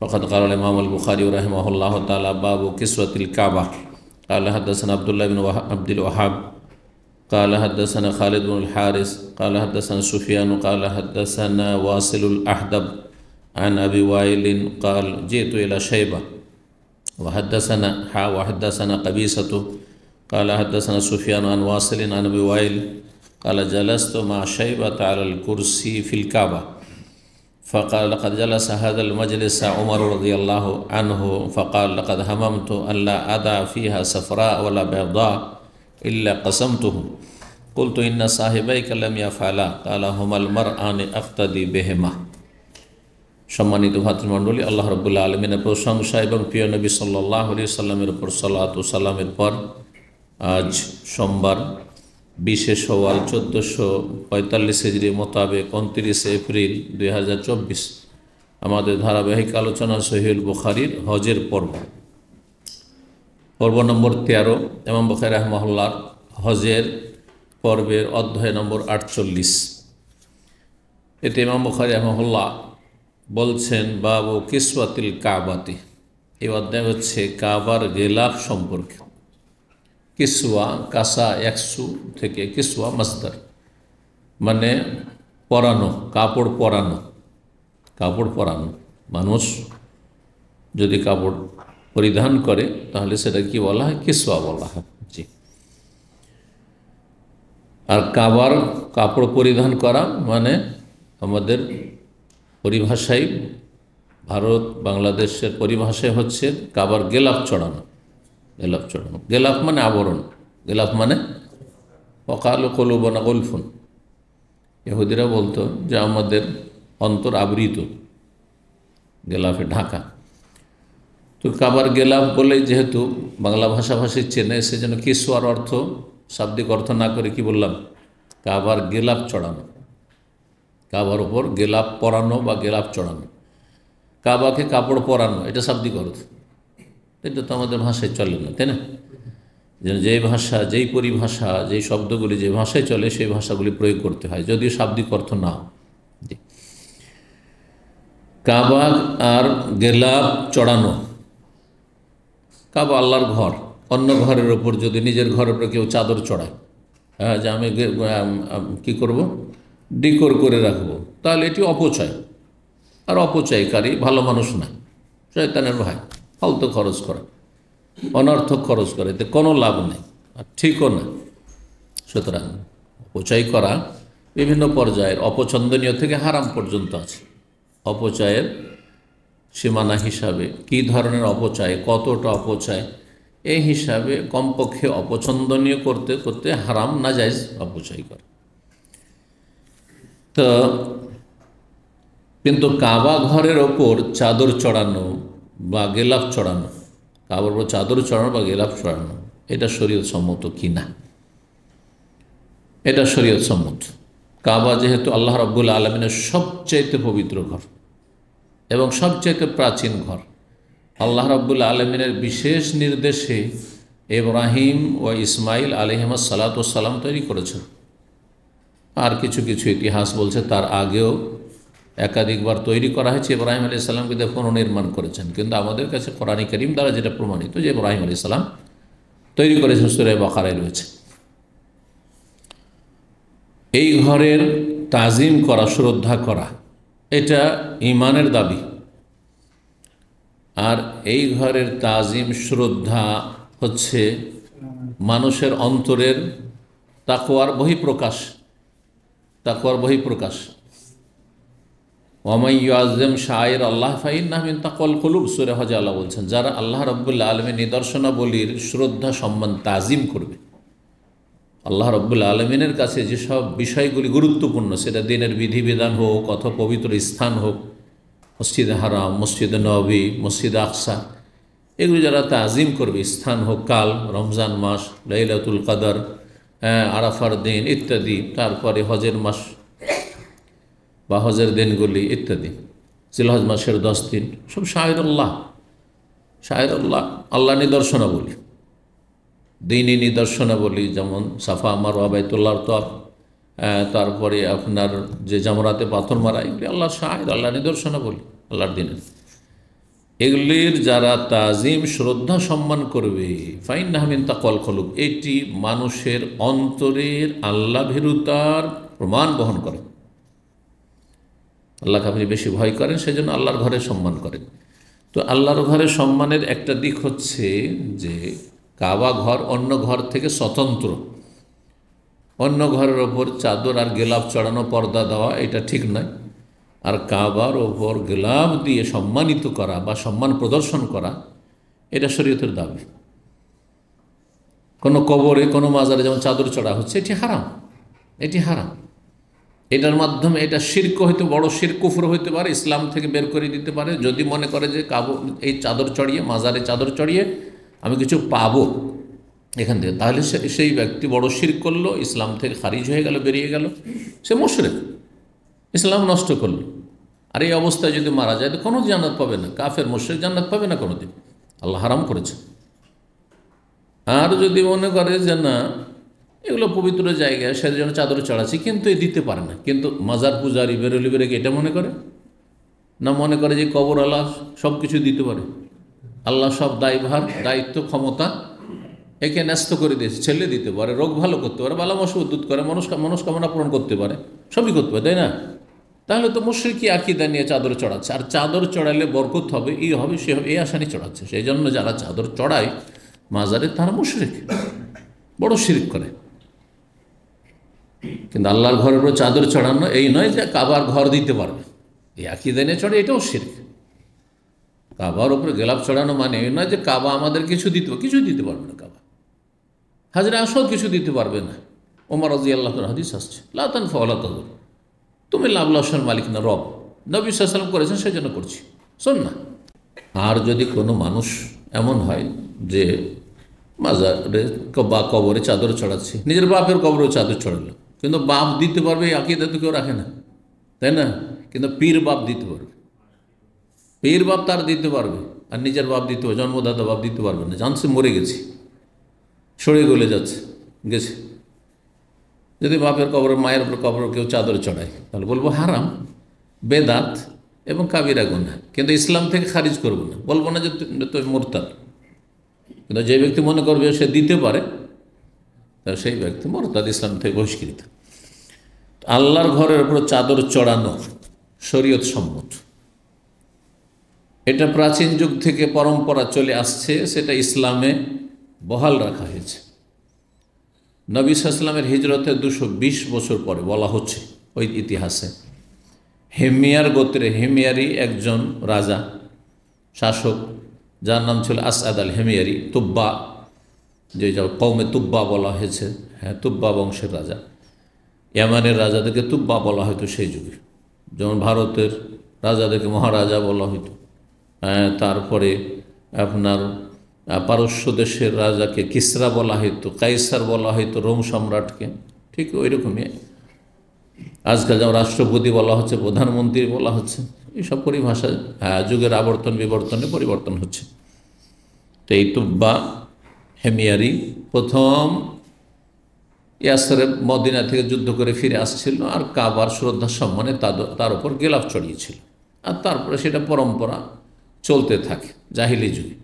وقد قال الإمام البخاري رحمه الله تعالى باب كسوة الكعبة قال حدثنا عبد الله بن عبد الوهاب قال حدثنا خالد بن الحارث قال حدثنا سفيان قال حدثنا واصل الأحدب عن أبي وائل قال جئت إلى شيبة وحدثنا حا وحدثنا قبيصة قال حدثنا سفيان عن واصل عن أبي وائل قال جلست مع شيبة على الكرسي في الكعبة فقال لقد جلس هذا المجلس عمر رضي الله عنه فقال لقد هممت ألا أدع فيها صفراء ولا بيضاء إلا قسمته قلت إن صاحبيك لم يفعلا قال هما المرآن أقتدي بهما সম্মানিত ভাতৃমণ্ডলী আল্লাহ রবুল্লা আলমিনের প্রশংসা এবং প্রিয় নবী সাল্লাহ আলি সাল্লামের উপর সাল্লাত সাল্লামের পর আজ সোমবার বিশে সওয়াল চোদ্দোশো পঁয়তাল্লিশ হিজড়ি মোতাবেক উনত্রিশে এপ্রিল দুই আমাদের ধারাবাহিক আলোচনা সহিউল বুখারির হজের পর্ব পর্ব নম্বর তেরো এমাম বখারি রহমহল্লার হজের পর্বের অধ্যায় নম্বর আটচল্লিশ এতে ইমাম বখারি রহমহল্লা বলছেন বাবু কিসওয়াতিল কাবাতি এই অধ্যায় হচ্ছে কাবার গেলাপ সম্পর্কিত কিসুয়া কাসা একশু থেকে কিসুয়া মাস্তার মানে পরানো কাপড় পরানো কাপড় পরানো মানুষ যদি কাপড় পরিধান করে তাহলে সেটা কি বলা হয় কিসুয়া বলা হয় জি আর কাবার কাপড় পরিধান করা মানে আমাদের পরিভাষাই ভারত বাংলাদেশের পরিভাষায় হচ্ছে কাবার গেলাপ চড়ানো গেলাফ চড়ানো গেলাফ মানে আবরণ গেলাফ মানে অকাল বনা গল্ফুন এহুদিরা বলতো যে আমাদের অন্তর আবৃত গেলাফে ঢাকা তো কাবার গেলাফ বলে যেহেতু বাংলা ভাষাভাষী চেনে যেন কিসোয়ার অর্থ শাব্দিক অর্থ না করে কি বললাম কাবার গেলাফ চড়ানো কাবার ওপর গেলাফ পরানো বা গেলাফ চড়ানো কাবাকে কাপড় পরানো এটা শাব্দিক অর্থ এটা তো আমাদের ভাষায় চলে না তাই না যেন যে ভাষা যেই পরিভাষা যেই শব্দগুলি যে ভাষায় চলে সেই ভাষাগুলি প্রয়োগ করতে হয় যদিও শাব্দিক অর্থ না কাবা আর গেলাপ চড়ানো কাবা আল্লাহর ঘর অন্য ঘরের ওপর যদি নিজের ঘরের উপর কেউ চাদর চড়ায় হ্যাঁ যে আমি কী করব ডিকোর করে রাখবো তাহলে এটি অপচয় আর অপচয়কারী ভালো মানুষ না শয়তানের ভাই ফালতু খরচ করা অনর্থক খরচ করে এতে কোনো লাভ নেই আর ঠিকও না সুতরাং অপচয় করা বিভিন্ন পর্যায়ের অপছন্দনীয় থেকে হারাম পর্যন্ত আছে অপচয়ের সীমানা হিসাবে কি ধরনের অপচয় কতটা অপচয় এই হিসাবে কমপক্ষে অপছন্দনীয় করতে করতে হারাম না যায় অপচয় করে তো কিন্তু কাবা ঘরের ওপর চাদর চড়ানো বা গেলাফ চড়ানো কাবার বা চাদর চড়ানো বা গেলাফ চড়ানো এটা শরীয়ত সম্মত কি না এটা শরীয়ত সম্মত কাবা যেহেতু আল্লাহ রব্বুল আলমিনের সবচাইতে পবিত্র ঘর এবং সবচাইতে প্রাচীন ঘর আল্লাহ রব্বুল আলমিনের বিশেষ নির্দেশে এব্রাহিম ও ইসমাইল আলহিমা সালাত সালাম তৈরি করেছেন আর কিছু কিছু ইতিহাস বলছে তার আগেও একাধিকবার তৈরি করা হয়েছে ইব্রাহিম আলি সাল্লামকে দিয়ে পুনর্নির্মাণ করেছেন কিন্তু আমাদের কাছে কোরআন করিম দ্বারা যেটা প্রমাণিত যে ইব্রাহিম আলি সাল্লাম তৈরি করেছেন সুরে বাকারায় রয়েছে এই ঘরের তাজিম করা শ্রদ্ধা করা এটা ইমানের দাবি আর এই ঘরের তাজিম শ্রদ্ধা হচ্ছে মানুষের অন্তরের তাকোয়ার বহিঃপ্রকাশ তাকোয়ার বহিঃপ্রকাশ ওমাইয়াজম শায়ের আল্লাহ ফাইন নাহমিন তাকল কলুব সুরে হজা আল্লাহ বলছেন যারা আল্লাহ রব্বুল্লা আলমী নিদর্শনাবলীর শ্রদ্ধা সম্মান তাজিম করবে আল্লাহ রব্বুল্লা আলমিনের কাছে যেসব বিষয়গুলি গুরুত্বপূর্ণ সেটা দিনের বিধিবিধান হোক অথবা পবিত্র স্থান হোক মসজিদ হারাম মসজিদ নবী মসজিদ আকসা এগুলি যারা তাজিম করবে স্থান হোক কাল রমজান মাস লাইলাতুল কাদার আরাফার দিন ইত্যাদি তারপরে হজের মাস বা হজের দিনগুলি ইত্যাদি সিলহজ মাসের দশ দিন সব শাহেদুল্লাহ শাহেদুল্লাহ আল্লাহ নিদর্শনাবলী দিনই নিদর্শনাবলী যেমন সাফা আমার বাইতুল্লাহর তফ তারপরে আপনার যে জামরাতে পাথর মারা এগুলি আল্লাহ শাহিদ আল্লাহ নিদর্শনাবলী আল্লাহর দিনের এগুলির যারা তাজিম শ্রদ্ধা সম্মান করবে ফাইন নাহমিন কল খলুক এটি মানুষের অন্তরের আল্লাভেরুতার প্রমাণ বহন করে আল্লাহ কাফির বেশি ভয় করেন সেই জন্য আল্লাহর ঘরে সম্মান করেন তো আল্লাহর ঘরে সম্মানের একটা দিক হচ্ছে যে কাবা ঘর অন্য ঘর থেকে স্বতন্ত্র অন্য ঘরের ওপর চাদর আর গেলাফ চড়ানো পর্দা দেওয়া এটা ঠিক নয় আর কাবার ওপর গেলাফ দিয়ে সম্মানিত করা বা সম্মান প্রদর্শন করা এটা শরীয়তের দাবি কোনো কবরে কোনো মাজারে যেমন চাদর চড়া হচ্ছে এটি হারাম এটি হারাম এটার মাধ্যমে এটা শির্ক হইতে বড় শিরকুফর হইতে পারে ইসলাম থেকে বের করে দিতে পারে যদি মনে করে যে কাবু এই চাদর চড়িয়ে মাজারে চাদর চড়িয়ে আমি কিছু পাবো এখান থেকে তাহলে সে সেই ব্যক্তি বড় শির করলো ইসলাম থেকে খারিজ হয়ে গেল বেরিয়ে গেল সে মুশরেক ইসলাম নষ্ট করলো আর এই অবস্থায় যদি মারা যায় তো কোনো জান্নাত পাবে না কাফের মুশরেক জান্নাত পাবে না কোনো দিন আল্লাহ হারাম করেছে আর যদি মনে করে যে না এগুলো পবিত্র জায়গা সেজন্য চাদরে চড়াচ্ছে কিন্তু এ দিতে পারে না কিন্তু মাজার পূজারি বেরোলি কি এটা মনে করে না মনে করে যে কবর আল্লাহ সব কিছু দিতে পারে আল্লাহ সব দায়ভার দায়িত্ব ক্ষমতা একে ন্যস্ত করে দিয়েছে ছেলে দিতে পারে রোগ ভালো করতে পারে ভালো মশ উদ্যুত করে মনস্কামনা পূরণ করতে পারে সবই করতে পারে তাই না তাহলে তো কি আকিদা নিয়ে চাদর চড়াচ্ছে আর চাদর চড়ালে বরকত হবে এই হবে সে হবে এই আসানি চড়াচ্ছে সেই জন্য যারা চাদর চড়ায় মাজারে তারা মুশ্রিক বড় শিরিক করে কিন্তু আল্লাহর ঘরের উপরে চাদর চড়ানো এই নয় যে কাবার ঘর দিতে পারবে এই একই দিনে চড়ে এটাও শেখ কাবার উপরে গেলাপ চড়ানো মানে এই নয় যে কাবা আমাদের কিছু দিতে কিছু দিতে পারবে না কাবা হাজরা আসল কিছু দিতে পারবে না ওমর রাজি আল্লাহ হাদিস আসছে লাতান ফলা তদর তুমি লাভ লসের মালিক না রব নবী সাল্লাম করেছেন সেই জন্য করছি শোন না আর যদি কোনো মানুষ এমন হয় যে মাজারে বা কবরে চাদর চড়াচ্ছে নিজের বাপের কবরেও চাদর চড়ালো কিন্তু বাপ দিতে পারবে এই আকিদা তো কেউ রাখে না তাই না কিন্তু পীর বাপ দিতে পারবে পীর বাপ তার দিতে পারবে আর নিজের বাপ দিতে পারবে জন্মদাতা বাপ দিতে পারবে না জানছে মরে গেছি সরে গলে যাচ্ছে গেছে যদি বাপের কবর মায়ের কবর কেউ চাদর চড়ায় তাহলে বলবো হারাম বেদাত এবং কাবিরা গুনা কিন্তু ইসলাম থেকে খারিজ করব না বলবো না যে মোরতাল কিন্তু যে ব্যক্তি মনে করবে সে দিতে পারে সেই ব্যক্তি মোরতাদ ইসলাম থেকে বহিষ্কৃত আল্লাহর ঘরের উপর চাদর চড়ানো শরীয়ত সম্মত এটা প্রাচীন যুগ থেকে পরম্পরা চলে আসছে সেটা ইসলামে বহাল রাখা হয়েছে নবী ইসলামের হিজরতে দুশো বিশ বছর পরে বলা হচ্ছে ওই ইতিহাসে হেমিয়ার গোত্রে হেমিয়ারি একজন রাজা শাসক যার নাম ছিল আসাদ আল হেমিয়ারি তুব্বা যে কৌমে তুব্বা বলা হয়েছে হ্যাঁ তুব্বা বংশের রাজা ইয়ামানের রাজাদেরকে তুব্বা বলা হয়তো সেই যুগে যেমন ভারতের রাজাদেরকে মহারাজা বলা হ্যাঁ তারপরে আপনার পারস্য দেশের রাজাকে কিসরা বলা হইতো কাইসার বলা হইতো রোম সম্রাটকে ঠিক ওই রকমই আজকাল যেমন রাষ্ট্রপতি বলা হচ্ছে প্রধানমন্ত্রী বলা হচ্ছে এইসব পরিভাষা হ্যাঁ, যুগের আবর্তন বিবর্তনে পরিবর্তন হচ্ছে তো এই তুব্বা হেমিয়ারি প্রথম ইয়াসরে মদিনা থেকে যুদ্ধ করে ফিরে আসছিল আর কাবার শ্রদ্ধা সম্মানে তার ওপর গেলাফ চড়িয়েছিল আর তারপরে সেটা পরম্পরা চলতে থাকে জাহিলি যুগে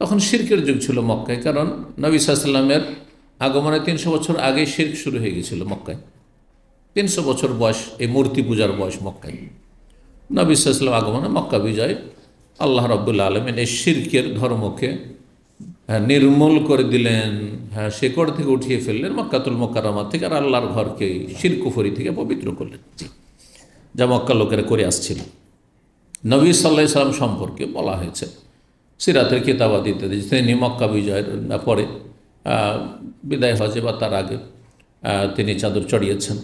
তখন শির্কের যুগ ছিল মক্কায় কারণ নবী আগমনে তিনশো বছর আগে শির্ক শুরু হয়ে গেছিল মক্কায় তিনশো বছর বয়স এই মূর্তি পূজার বয়স মক্কায় নবী সাল্লাম আগমনে মক্কা বিজয় আল্লাহ রব্দুল্লা আলমেন এই শির্কের ধর্মকে হ্যাঁ নির্মূল করে দিলেন হ্যাঁ শেকড় থেকে উঠিয়ে ফেললেন মক্কাতুল মক্কারামার থেকে আর আল্লাহর ঘরকে শিরকুফরি থেকে পবিত্র করলেন যা মক্কা লোকেরা করে আসছিল নবী সাল্লাহ সাল্লাম সম্পর্কে বলা হয়েছে সিরাতের কিতাবাদিতে তিনি মক্কা বিজয়ের পরে বিদায় হজে বা তার আগে তিনি চাদর চড়িয়েছেন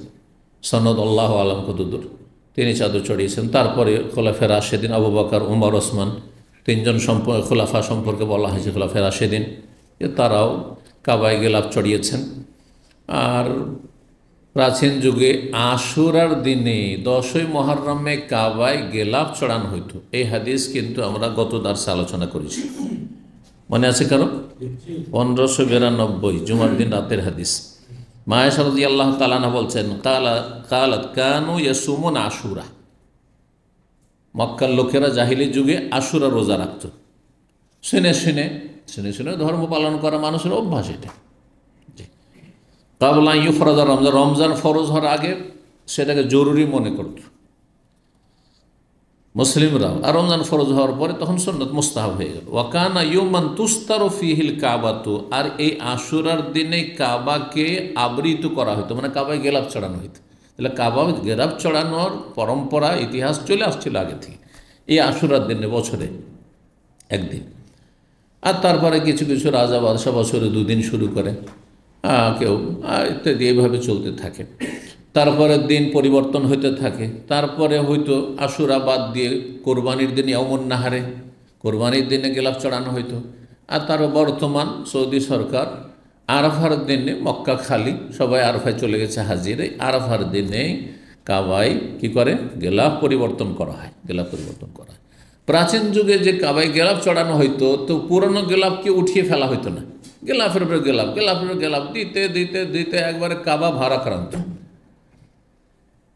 সনদ আল্লাহ আলম কদুদুর তিনি চাদর চড়িয়েছেন তারপরে খোলাফেরা সেদিন আবু বাকর উমর ওসমান তিনজন সম্পর্কে খোলাফা সম্পর্কে বলা হয়েছে খোলাফেরা সেদিন যে তারাও কাবায় গেলাপ চড়িয়েছেন আর প্রাচীন যুগে আশুরার দিনে দশই মহারমে কাবায় গেলাপ চড়ানো হইতো এই হাদিস কিন্তু আমরা গত দার্সে আলোচনা করেছি মনে আছে কারো পনেরোশো বিরানব্বই জুমার দিন রাতের হাদিস মায়া আল্লাহ তালানা বলছেন কালা কালাত কানু সুমন আশুরা মক্কার লোকেরা জাহিলি যুগে আশুরা রোজা রাখত শুনে শুনে শুনে শুনে ধর্ম পালন করা মানুষের অভ্যাস এটা কাবলা ইউফরাজা রমজান রমজান ফরজ হওয়ার আগে সেটাকে জরুরি মনে করত মুসলিমরা আর রমজান ফরজ হওয়ার পরে তখন সন্ন্যত মুস্তাহ হয়ে গেল ওয়াকানা ইউমান ও ফিহিল তো আর এই আশুরার দিনে কাবাকে আবৃত করা হতো মানে কাবায় গেলাপ চড়ানো হইতো তাহলে কাবা গেরাব চড়ানোর পরম্পরা ইতিহাস চলে আসছিল আগে থেকে এই আশুরার দিনে বছরে একদিন আর তারপরে কিছু কিছু রাজা বাদশা বছরে দুদিন শুরু করে কেউ ইত্যাদি এইভাবে চলতে থাকে তারপরের দিন পরিবর্তন হতে থাকে তারপরে হয়তো আশুরা বাদ দিয়ে কোরবানির দিন অমন নাহারে কোরবানির দিনে গেলাপ চড়ানো হইতো আর তার বর্তমান সৌদি সরকার আরাফার দিনে মক্কা খালি সবাই আরফায় চলে গেছে হাজির এই আরাফার দিনে কাবায় কি করে গেলাফ পরিবর্তন করা হয় গেলাফ পরিবর্তন করা হয় প্রাচীন যুগে যে কাবায় গেলাফ চড়ানো হইতো তো পুরনো গেলাফকে উঠিয়ে ফেলা হইতো না গেলাফের উপরে গেলাফ গেলাফের উপরে গেলাফ দিতে দিতে দিতে একবারে কাবা ভারাক্রান্ত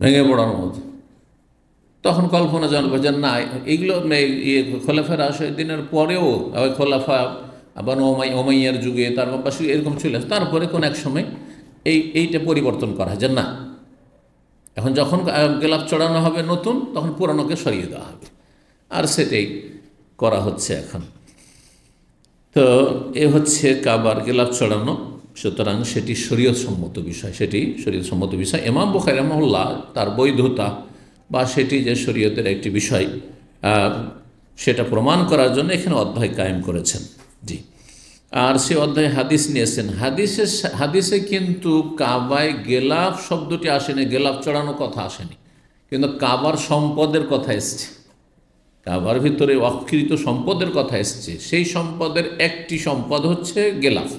ভেঙে পড়ানো মতো তখন কল্পনা জানবো যে না এইগুলো ইয়ে খোলাফের রাশের দিনের পরেও খোলাফা আবার ওমাই ওমাইয়ার যুগে তারপর বা এরকম চলে আসে তারপরে কোন এক সময় এই এইটা পরিবর্তন করা হয় না এখন যখন গেলাপ চড়ানো হবে নতুন তখন পুরানোকে সরিয়ে দেওয়া হবে আর সেটাই করা হচ্ছে এখন তো এ হচ্ছে কাবার গেলাপ চড়ানো সুতরাং সেটি সম্মত বিষয় সেটি সম্মত বিষয় এমাম বোখাই রহমল্লা তার বৈধতা বা সেটি যে শরীয়তের একটি বিষয় সেটা প্রমাণ করার জন্য এখানে অধ্যায় কায়েম করেছেন জি আর সে অধ্যায়ে হাদিস নিয়েছেন হাদিসে হাদিসে কিন্তু কাবায় গেলাফ শব্দটি আসেনি গেলাফ চড়ানো কথা আসেনি কিন্তু কাবার সম্পদের কথা এসছে কাবার ভিতরে অকৃত সম্পদের কথা এসছে সেই সম্পদের একটি সম্পদ হচ্ছে গেলাফ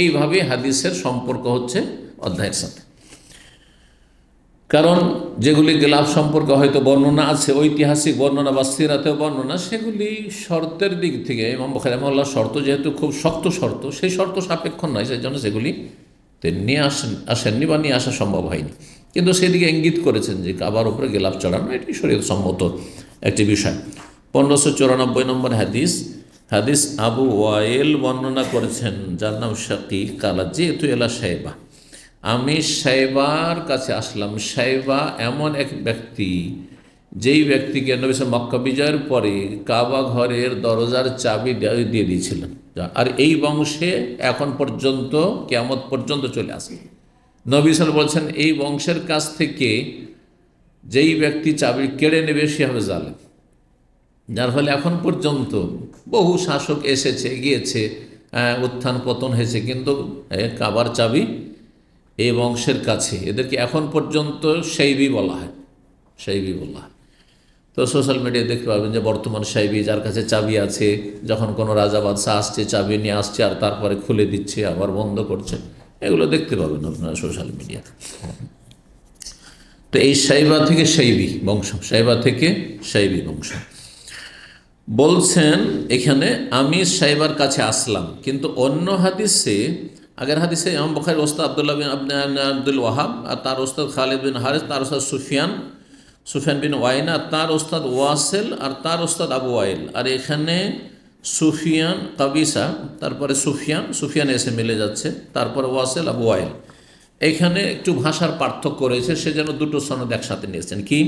এইভাবে হাদিসের সম্পর্ক হচ্ছে অধ্যায়ের সাথে কারণ যেগুলি গেলাফ সম্পর্কে হয়তো বর্ণনা আছে ঐতিহাসিক বর্ণনা বা সিরাতেও বর্ণনা সেগুলি শর্তের দিক থেকে ইমাম বখারিমল্লা শর্ত যেহেতু খুব শক্ত শর্ত সেই শর্ত সাপেক্ষ নয় সেই জন্য সেগুলি তিনি নিয়ে আসেন আসেননি বা নিয়ে আসা সম্ভব হয়নি কিন্তু সেদিকে ইঙ্গিত করেছেন যে কাবার উপরে গেলাভ চড়ানো এটি শরীর সম্মত একটি বিষয় পনেরোশো চুরানব্বই নম্বর হাদিস হাদিস আবু ওয়াইল বর্ণনা করেছেন যার নাম শাকি কালাজি এতু এলা সাহেবা আমি সাইবার কাছে আসলাম সাইবা এমন এক ব্যক্তি যেই ব্যক্তিকে নবীস মক্কা বিজয়ের পরে কাবা ঘরের দরজার চাবি দিয়ে দিয়েছিলেন আর এই বংশে এখন পর্যন্ত কেমত পর্যন্ত চলে আসে সাল বলছেন এই বংশের কাছ থেকে যেই ব্যক্তি চাবি কেড়ে নেবে সে হবে জালে যার ফলে এখন পর্যন্ত বহু শাসক এসেছে গিয়েছে উত্থান পতন হয়েছে কিন্তু কাবার চাবি এই বংশের কাছে এদেরকে এখন পর্যন্ত সেইবি বলা হয় সেইবি বলা হয় তো সোশ্যাল মিডিয়ায় দেখতে পাবেন যে বর্তমান সাইবি যার কাছে চাবি আছে যখন কোনো রাজা বাদশাহ আসছে চাবি নিয়ে আসছে আর তারপরে খুলে দিচ্ছে আবার বন্ধ করছে এগুলো দেখতে পাবেন আপনারা সোশ্যাল মিডিয়াতে তো এই সাইবা থেকে সাইবি বংশ সাইবা থেকে সাইবি বংশ বলছেন এখানে আমি সাইবার কাছে আসলাম কিন্তু অন্য হাদিসে আগের হাদিসে ইমাম বখারির ওস্তাদ আবদুল্লাহ বিন আব্দুল ওয়াহাব আর তার ওস্তাদ খালিদ বিন হারিস তার ওস্তাদ সুফিয়ান সুফিয়ান বিন ওয়াইনা তার ওস্তাদ ওয়াসেল আর তার ওস্তাদ আবু ওয়াইল আর এখানে সুফিয়ান কাবিসা তারপরে সুফিয়ান সুফিয়ান এসে মিলে যাচ্ছে তারপরে ওয়াসেল আবু ওয়াইল এখানে একটু ভাষার পার্থক্য রয়েছে সে যেন দুটো সনদ একসাথে নিয়েছেন কি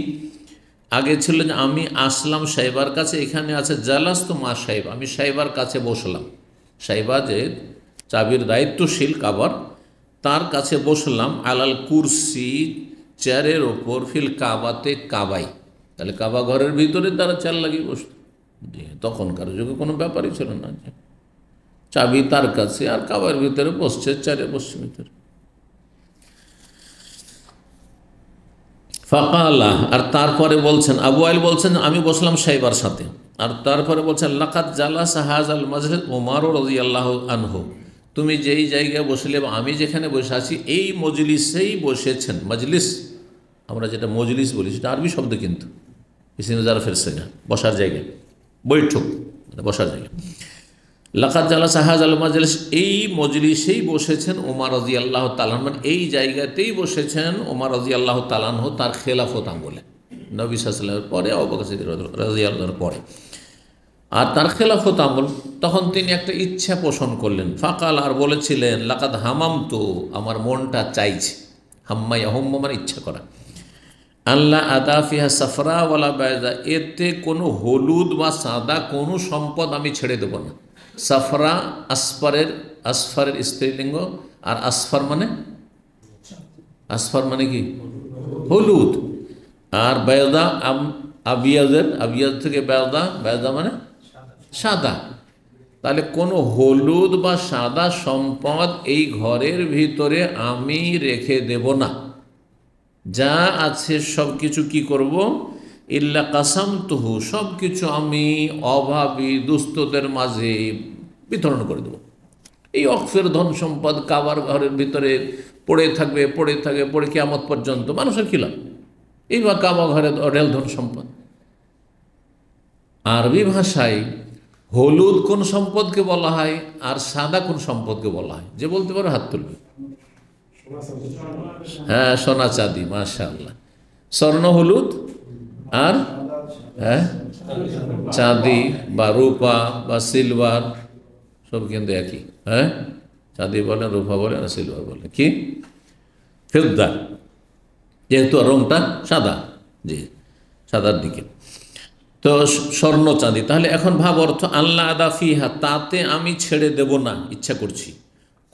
আগে ছিল যে আমি আসলাম সাইবার কাছে এখানে আছে জালাস্ত মা সাহেব আমি সাইবার কাছে বসলাম সাইবা যে চাবির দায়িত্বশীল কাবার তার কাছে বসলাম আলাল কুরসি চেয়ারের ওপর ফিল কাবাতে কাবাই তাহলে কাবা ঘরের ভিতরে তারা চাল লাগিয়ে বসত তখনকার যুগে কোনো ব্যাপারই ছিল না চাবি তার কাছে আর কাবার ভিতরে বসছে চারে বসছে ভিতরে ফাঁকা আর তারপরে বলছেন আবু আইল বলছেন আমি বসলাম সাইবার সাথে আর তারপরে বলছেন লাকাত জালা সাহাজ আল মাজহেদ ওমারও রাজি আল্লাহ আনহো তুমি যেই জায়গায় বসলে বা আমি যেখানে বসে আছি এই মজলিসেই বসেছেন মজলিস আমরা যেটা মজলিস বলি সেটা আরবি শব্দ কিন্তু ইসিনজার না বসার জায়গা বৈঠক মানে বসার জায়গা লাকাত জালা সাহাজ আল মাজলিস এই মজলিসেই বসেছেন ওমার রাজি আল্লাহ তালান মানে এই জায়গাতেই বসেছেন ওমার রাজি আল্লাহ তালানহ তার খেলাফত আঙ্গুলে নবী সাল্লামের পরে অবকাশ রাজি আল্লাহর পরে আর তার খেলাফত আমল তখন তিনি একটা ইচ্ছা পোষণ করলেন ফাঁকাল আর বলেছিলেন লাকাত হামাম তো আমার মনটা চাইছে হাম্মাই অহম্ম মানে ইচ্ছা করা আল্লাহ আদাফিয়া সাফরাওয়ালা বায়দা এতে কোনো হলুদ বা সাদা কোনো সম্পদ আমি ছেড়ে দেবো না সাফরা আসফারের আসফারের স্ত্রীলিঙ্গ আর আসফার মানে আসফার মানে কি হলুদ আর বায়দা আবিয়াজের আবিয়াজ থেকে বায়দা বায়দা মানে সাদা তাহলে কোনো হলুদ বা সাদা সম্পদ এই ঘরের ভিতরে আমি রেখে দেব না যা আছে সব কিছু কি করব ইল্লা কাসাম তহু সব কিছু আমি অভাবী দুস্থদের মাঝে বিতরণ করে দেব এই অক্ষের ধন সম্পদ কাবার ঘরের ভিতরে পড়ে থাকবে পড়ে থাকবে পড়ে আমত পর্যন্ত মানুষের কি লাভ এই বা কাবা ঘরে রেল ধন সম্পদ আরবি ভাষায় হলুদ কোন সম্পদকে বলা হয় আর সাদা কোন সম্পদকে বলা হয় যে বলতে পারো হাত তুলবে হ্যাঁ সোনা চাঁদি মাশাল্লাহ স্বর্ণ হলুদ আর হ্যাঁ চাঁদি বা রূপা বা সিলভার সব কিন্তু একই হ্যাঁ চাঁদি বলে রূপা বলে আর সিলভার বলে কি ফেরদা যেহেতু রংটা সাদা জি সাদার দিকে তো স্বর্ণ চাঁদি তাহলে এখন ভাব অর্থ আল্লাহ আদা ফিহা তাতে আমি ছেড়ে দেব না ইচ্ছা করছি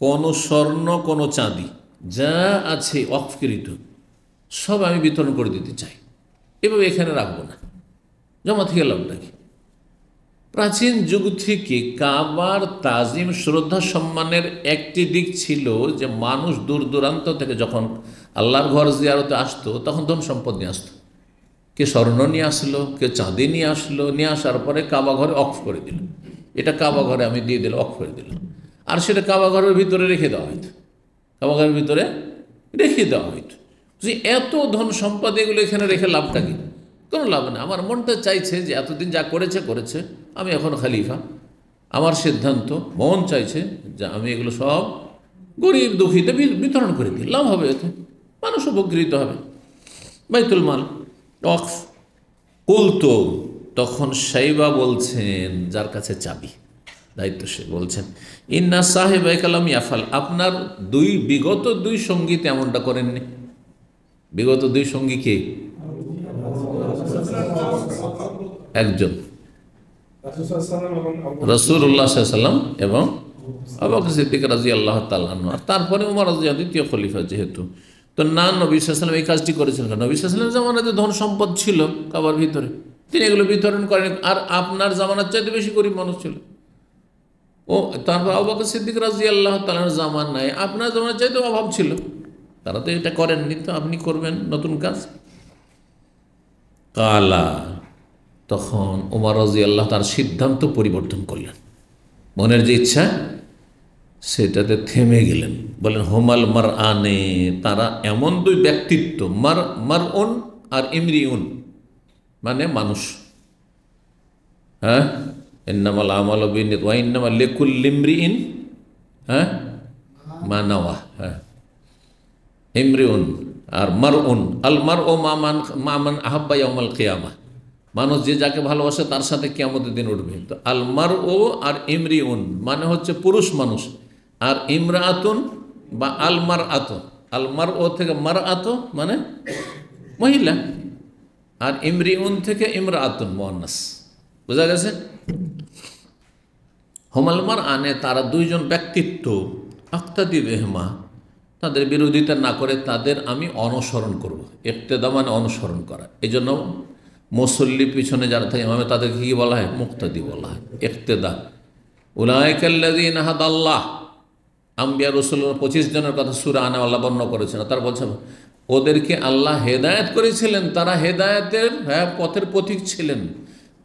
কোন স্বর্ণ কোন চাঁদি যা আছে অকৃত সব আমি বিতরণ করে দিতে চাই এভাবে এখানে রাখবো না জমা থেকে লাভটা কি প্রাচীন যুগ থেকে কাবার তাজিম শ্রদ্ধা সম্মানের একটি দিক ছিল যে মানুষ দূর দূরান্ত থেকে যখন আল্লাহর ঘর জিয়ারতে আসতো তখন ধন সম্পদ নিয়ে আসতো কে স্বর্ণ নিয়ে আসলো কে চাঁদি নিয়ে আসলো নিয়ে আসার পরে কাবা ঘরে অফ করে দিল এটা কাবা ঘরে আমি দিয়ে দিলাম অফ করে দিলাম আর সেটা কাবা ঘরের ভিতরে রেখে দেওয়া হয়তো কাবা ঘরের ভিতরে রেখে দেওয়া হয়তো যে এত ধন সম্পদ এগুলো এখানে রেখে লাভটা কি কোনো লাভ না আমার মনটা চাইছে যে এতদিন যা করেছে করেছে আমি এখন খালিফা আমার সিদ্ধান্ত মন চাইছে যে আমি এগুলো সব গরিব দুঃখীতে বিতরণ করে দিলাম লাভ হবে এতে মানুষ উপকৃত হবে বাইতুল মাল টক কুলতো তখন সাইবা বলছেন যার কাছে চাবি দায়িত্ব সে বলছেন ইন্না সাহেব একালাম ইয়াফাল আপনার দুই বিগত দুই সঙ্গী তেমনটা করেননি বিগত দুই সঙ্গী কে একজন রসুরাম এবং আবাক সিদ্দিক রাজি আল্লাহ তাল্লাহ তারপরে উমার রাজিয়া দ্বিতীয় খলিফা যেহেতু তো না নবী সাল্লাম এই কাজটি করেছিলেন কারণ নবী জামানাতে ধন সম্পদ ছিল কাবার ভিতরে তিনি এগুলো বিতরণ করেন আর আপনার জামানার চাইতে বেশি গরিব মানুষ ছিল ও তারপর আবাক সিদ্দিক রাজি আল্লাহ তালার জামান নাই আপনার জামানার চাইতে অভাব ছিল তারা তো এটা করেননি তো আপনি করবেন নতুন কাজ কালা তখন ওমার রাজি আল্লাহ তার সিদ্ধান্ত পরিবর্তন করলেন মনের যে ইচ্ছা সেটাতে থেমে গেলেন বলেন হোমাল মার আনে তারা এমন দুই ব্যক্তিত্ব মার মার উন আর ইমরি উন মানে মানুষ হ্যাঁ এন্নামাল আমাল ওয়াইনামা লেকুল লিমরি ইন হ্যাঁ মানাওয়া হ্যাঁ ইমরি উন আর মার উন আল মার ও মামান মামান আহাব্বাই অমাল কেয়ামা মানুষ যে যাকে ভালোবাসে তার সাথে কেয়ামতের দিন উঠবে তো আল মার ও আর ইমরি উন মানে হচ্ছে পুরুষ মানুষ আর ইমরা আতুন বা আলমার আত আলমার ও থেকে মার আত মানে মহিলা আর ইমরি উন থেকে ইমরা আতুন মোহনাস বোঝা গেছে হোমালমার আনে তারা দুইজন ব্যক্তিত্ব আক্তাদি বেহমা তাদের বিরোধিতা না করে তাদের আমি অনুসরণ করব। একটেদা মানে অনুসরণ করা এই জন্য মুসল্লি পিছনে যারা থাকে আমি তাদেরকে কী বলা হয় মুক্তাদি বলা হয় একতেদা উলায়কাল্লাদিন আল্লাহ আম্বিয়া রসুল পঁচিশ জনের কথা সুরা আনাওয়াল্লা বর্ণ করেছেন তার বলছেন ওদেরকে আল্লাহ হেদায়ত করেছিলেন তারা হেদায়তের হ্যাঁ পথের প্রতীক ছিলেন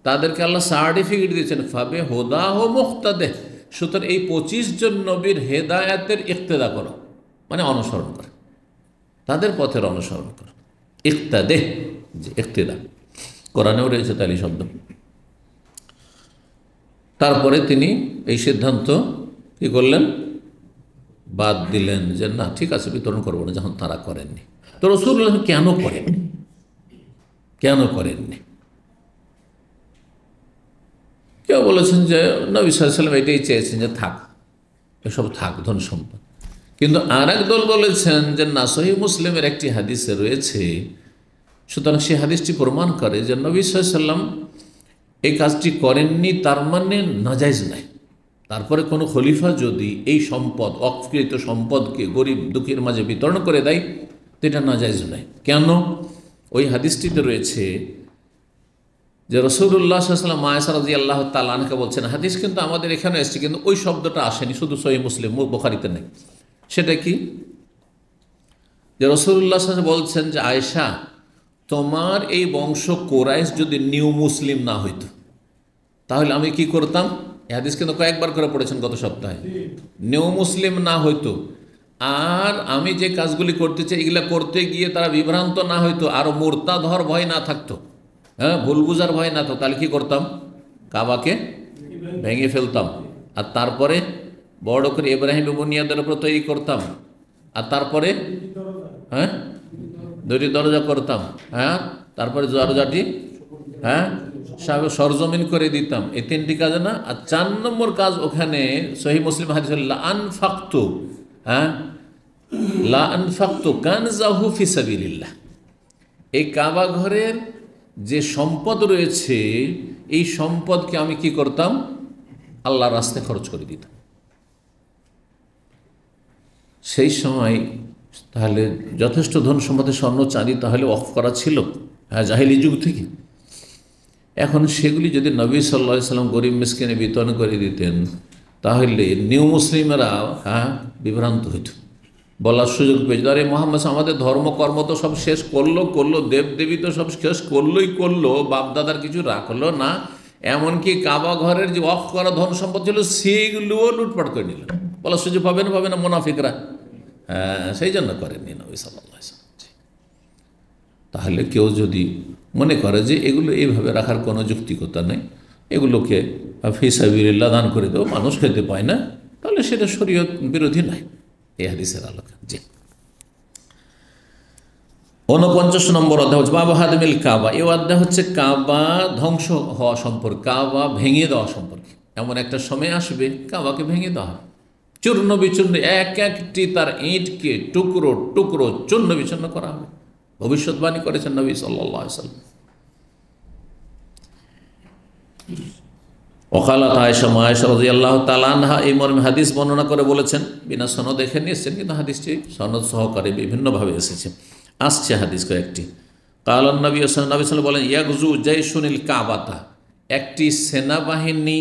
তাদেরকে আল্লাহ সার্টিফিকেট দিয়েছেন ফাবে হোদা হো মুক্তাদে সুতরাং এই পঁচিশ জন নবীর হেদায়তের ইকতেদা করো মানে অনুসরণ করে তাদের পথের অনুসরণ করো ইকতাদে যে ইকতেদা কোরআনেও রয়েছে তালি শব্দ তারপরে তিনি এই সিদ্ধান্ত কী করলেন বাদ দিলেন যে না ঠিক আছে বিতরণ করবো না যখন তারা করেননি তো রসুল্লাহ কেন করেননি কেন করেননি কেউ বলেছেন যে নবী সাল্লাম এটাই চেয়েছেন যে থাক এসব থাক ধন সম্পদ কিন্তু আর দল বলেছেন যে নাসহি মুসলিমের একটি হাদিসে রয়েছে সুতরাং সেই হাদিসটি প্রমাণ করে যে নবী সাল্লাম এই কাজটি করেননি তার মানে নাজাইজ নাই তারপরে কোনো খলিফা যদি এই সম্পদ অকৃত সম্পদকে গরিব দুঃখের মাঝে বিতরণ করে দেয় তো এটা নাজাইজ নয় কেন ওই হাদিসটিতে রয়েছে যে রসুল্লাহ সাল্লাম মায়াসারাজি আল্লাহ তালানকে বলছেন হাদিস কিন্তু আমাদের এখানে এসছে কিন্তু ওই শব্দটা আসেনি শুধু সহি মুসলিম বোখারিতে নেই সেটা কি যে রসুল্লাহ বলছেন যে আয়সা তোমার এই বংশ কোরাইশ যদি নিউ মুসলিম না হইত তাহলে আমি কি করতাম এ হাদিস কিন্তু কয়েকবার করে পড়েছেন গত সপ্তাহে নেও মুসলিম না হইতো আর আমি যে কাজগুলি করতে চাই এগুলো করতে গিয়ে তারা বিভ্রান্ত না হইতো আর মোর্তা ধর ভয় না থাকতো হ্যাঁ ভুল বুঝার ভয় না তো তাহলে কী করতাম কাবাকে ভেঙে ফেলতাম আর তারপরে বড় করে ইব্রাহিম বুনিয়াদের উপর তৈরি করতাম আর তারপরে হ্যাঁ দুটি দরজা করতাম হ্যাঁ তারপরে দরজাটি হ্যাঁ সাহেব সরজমিন করে দিতাম এই তিনটি কাজ না আর চার নম্বর কাজ ওখানে সহি মুসলিম হাদিসুল্লাহ ফাক্ত হ্যাঁ লা আন ফাক্ত কান জাহু এই কাবা ঘরের যে সম্পদ রয়েছে এই সম্পদকে আমি কি করতাম আল্লাহ রাস্তায় খরচ করে দিতাম সেই সময় তাহলে যথেষ্ট ধন সম্পদে স্বর্ণ চাঁদি তাহলে অফ করা ছিল হ্যাঁ জাহিলি যুগ থেকে এখন সেগুলি যদি নবী সাল্লাহ সাল্লাম গরিব মিসকিনে বিতরণ করে দিতেন তাহলে নিউ মুসলিমেরা হ্যাঁ বিভ্রান্ত হইত বলার সুযোগ পেয়েছিল আরে মোহাম্মদ আমাদের ধর্মকর্ম তো সব শেষ করলো করলো দেবদেবী তো সব শেষ করলোই করলো বাপদাদার কিছু রাখলো না এমনকি কাবা ঘরের যে অফ করা ধন সম্পদ ছিল সেইগুলোও লুটপাট করে নিল বলার সুযোগ পাবে না পাবে না মোনাফিকরা হ্যাঁ সেই জন্য করেনি নবী সাল্লাহ তাহলে কেউ যদি মনে করে যে এগুলো এইভাবে রাখার কোনো যুক্তিকতা নেই এগুলোকে ফিসাবিল্লা দান করে দেবো মানুষ খেতে পায় না তাহলে সেটা শরীয়ত বিরোধী নাই এই হাদিসের আলোকে জি ঊনপঞ্চাশ নম্বর অধ্যায় হচ্ছে বাবা হাদমিল কাবা এ অধ্যায় হচ্ছে কাবা ধ্বংস হওয়া সম্পর্কে কাবা ভেঙে দেওয়া সম্পর্কে এমন একটা সময় আসবে কাবাকে ভেঙে দেওয়া হবে চূর্ণ বিচূর্ণ এক একটি তার ইঁটকে টুকরো টুকরো চূর্ণ বিচূর্ণ করা হবে ভবিষ্যৎবাণী করেছেন নবী সাল্লাহ সাল্লাম ওকালাত আয়েশা মায়েশা রাজি আল্লাহ তালানহা এই মর্মে হাদিস বর্ণনা করে বলেছেন বিনা সনদ এখানে এসেছেন কিন্তু হাদিসটি সনদ সহকারে বিভিন্নভাবে এসেছে আসছে হাদিস কয়েকটি কালান নবী নবী সাল বলেন ইয়াকজু জয় সুনীল কাবাতা একটি সেনাবাহিনী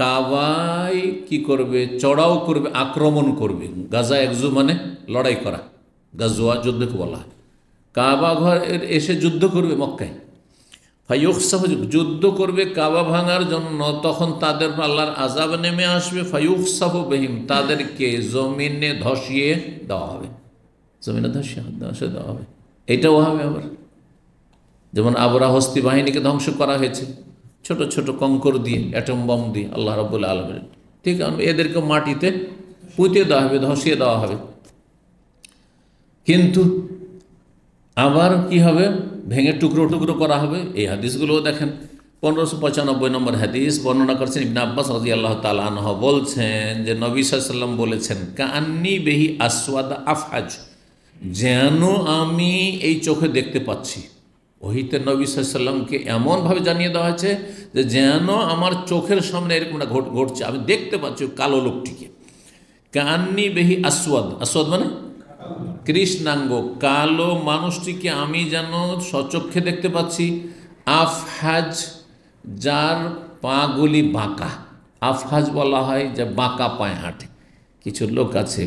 কাবাই কি করবে চড়াও করবে আক্রমণ করবে গাজা একজু মানে লড়াই করা গাজুয়া যুদ্ধকে বলা হয় কাবা ঘর এসে যুদ্ধ করবে মক্কায় ফাইয়ুক সাহজ যুদ্ধ করবে কাবা ভাঙার জন্য তখন তাদের পাল্লার আজাব নেমে আসবে ফাইয়ুক সাহ বেহিম তাদেরকে জমিনে ধসিয়ে দেওয়া হবে জমিনে ধসিয়ে দেওয়া হবে এটাও হবে আবার যেমন আবরা হস্তি বাহিনীকে ধ্বংস করা হয়েছে ছোট ছোট কঙ্কর দিয়ে অ্যাটম বম দিয়ে আল্লাহ রব্বুল আলমের ঠিক এদেরকে মাটিতে পুঁতে দেওয়া হবে ধসিয়ে দেওয়া হবে কিন্তু আবার কি হবে ভেঙে টুকরো টুকরো করা হবে এই হাদিসগুলোও দেখেন পনেরোশো পঁচানব্বই নম্বর হাদিস বর্ণনা করছেন ইবনা আব্বাস রাজি আল্লাহ তালহ বলছেন যে নবী সাল্লাম বলেছেন কান্নি বেহি আসওয়াদ আফাজ যেন আমি এই চোখে দেখতে পাচ্ছি ওহিতে নবী সাল্লামকে এমনভাবে জানিয়ে দেওয়া হয়েছে যে যেন আমার চোখের সামনে এরকম ঘট ঘটছে আমি দেখতে পাচ্ছি কালো লোকটিকে কান্নি বেহি আসওয়াদ আসওয়াদ মানে কৃষ্ণাঙ্গ কালো মানুষটিকে আমি যেন সচক্ষে দেখতে পাচ্ছি আফহাজ যার পাগুলি বাঁকা আফহাজ বলা হয় যে বাঁকা পায়ে হাঁটে কিছু লোক আছে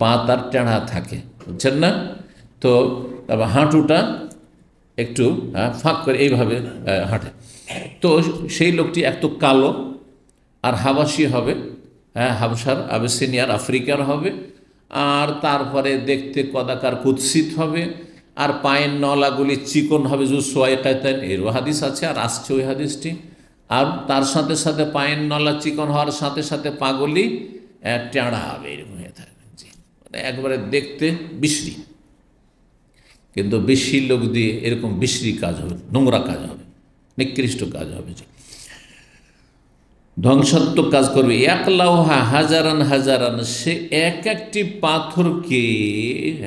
পা তার টেঁড়া থাকে বুঝছেন না তো তারপর হাঁটুটা একটু ফাঁক করে এইভাবে হাঁটে তো সেই লোকটি এত কালো আর হাবাসি হবে হ্যাঁ হাবসার আবেসিনিয়ার আফ্রিকার হবে আর তারপরে দেখতে কদাকার কুৎসিত হবে আর পায়ের নলাগুলি চিকন হবে জু সোয়াই কায়তেন এরও হাদিস আছে আর আসছে ওই হাদিসটি আর তার সাথে সাথে পায়ের নলা চিকন হওয়ার সাথে সাথে পাগলি টেঁড়া হবে এরকম হয়ে থাকবে মানে একবারে দেখতে বিশ্রি কিন্তু বেশি লোক দিয়ে এরকম বিশ্রী কাজ হবে নোংরা কাজ হবে নিকৃষ্ট কাজ হবে ধ্বংসাত্মক কাজ করবে এক একলাওহা হাজারান হাজারান সে এক একটি পাথরকে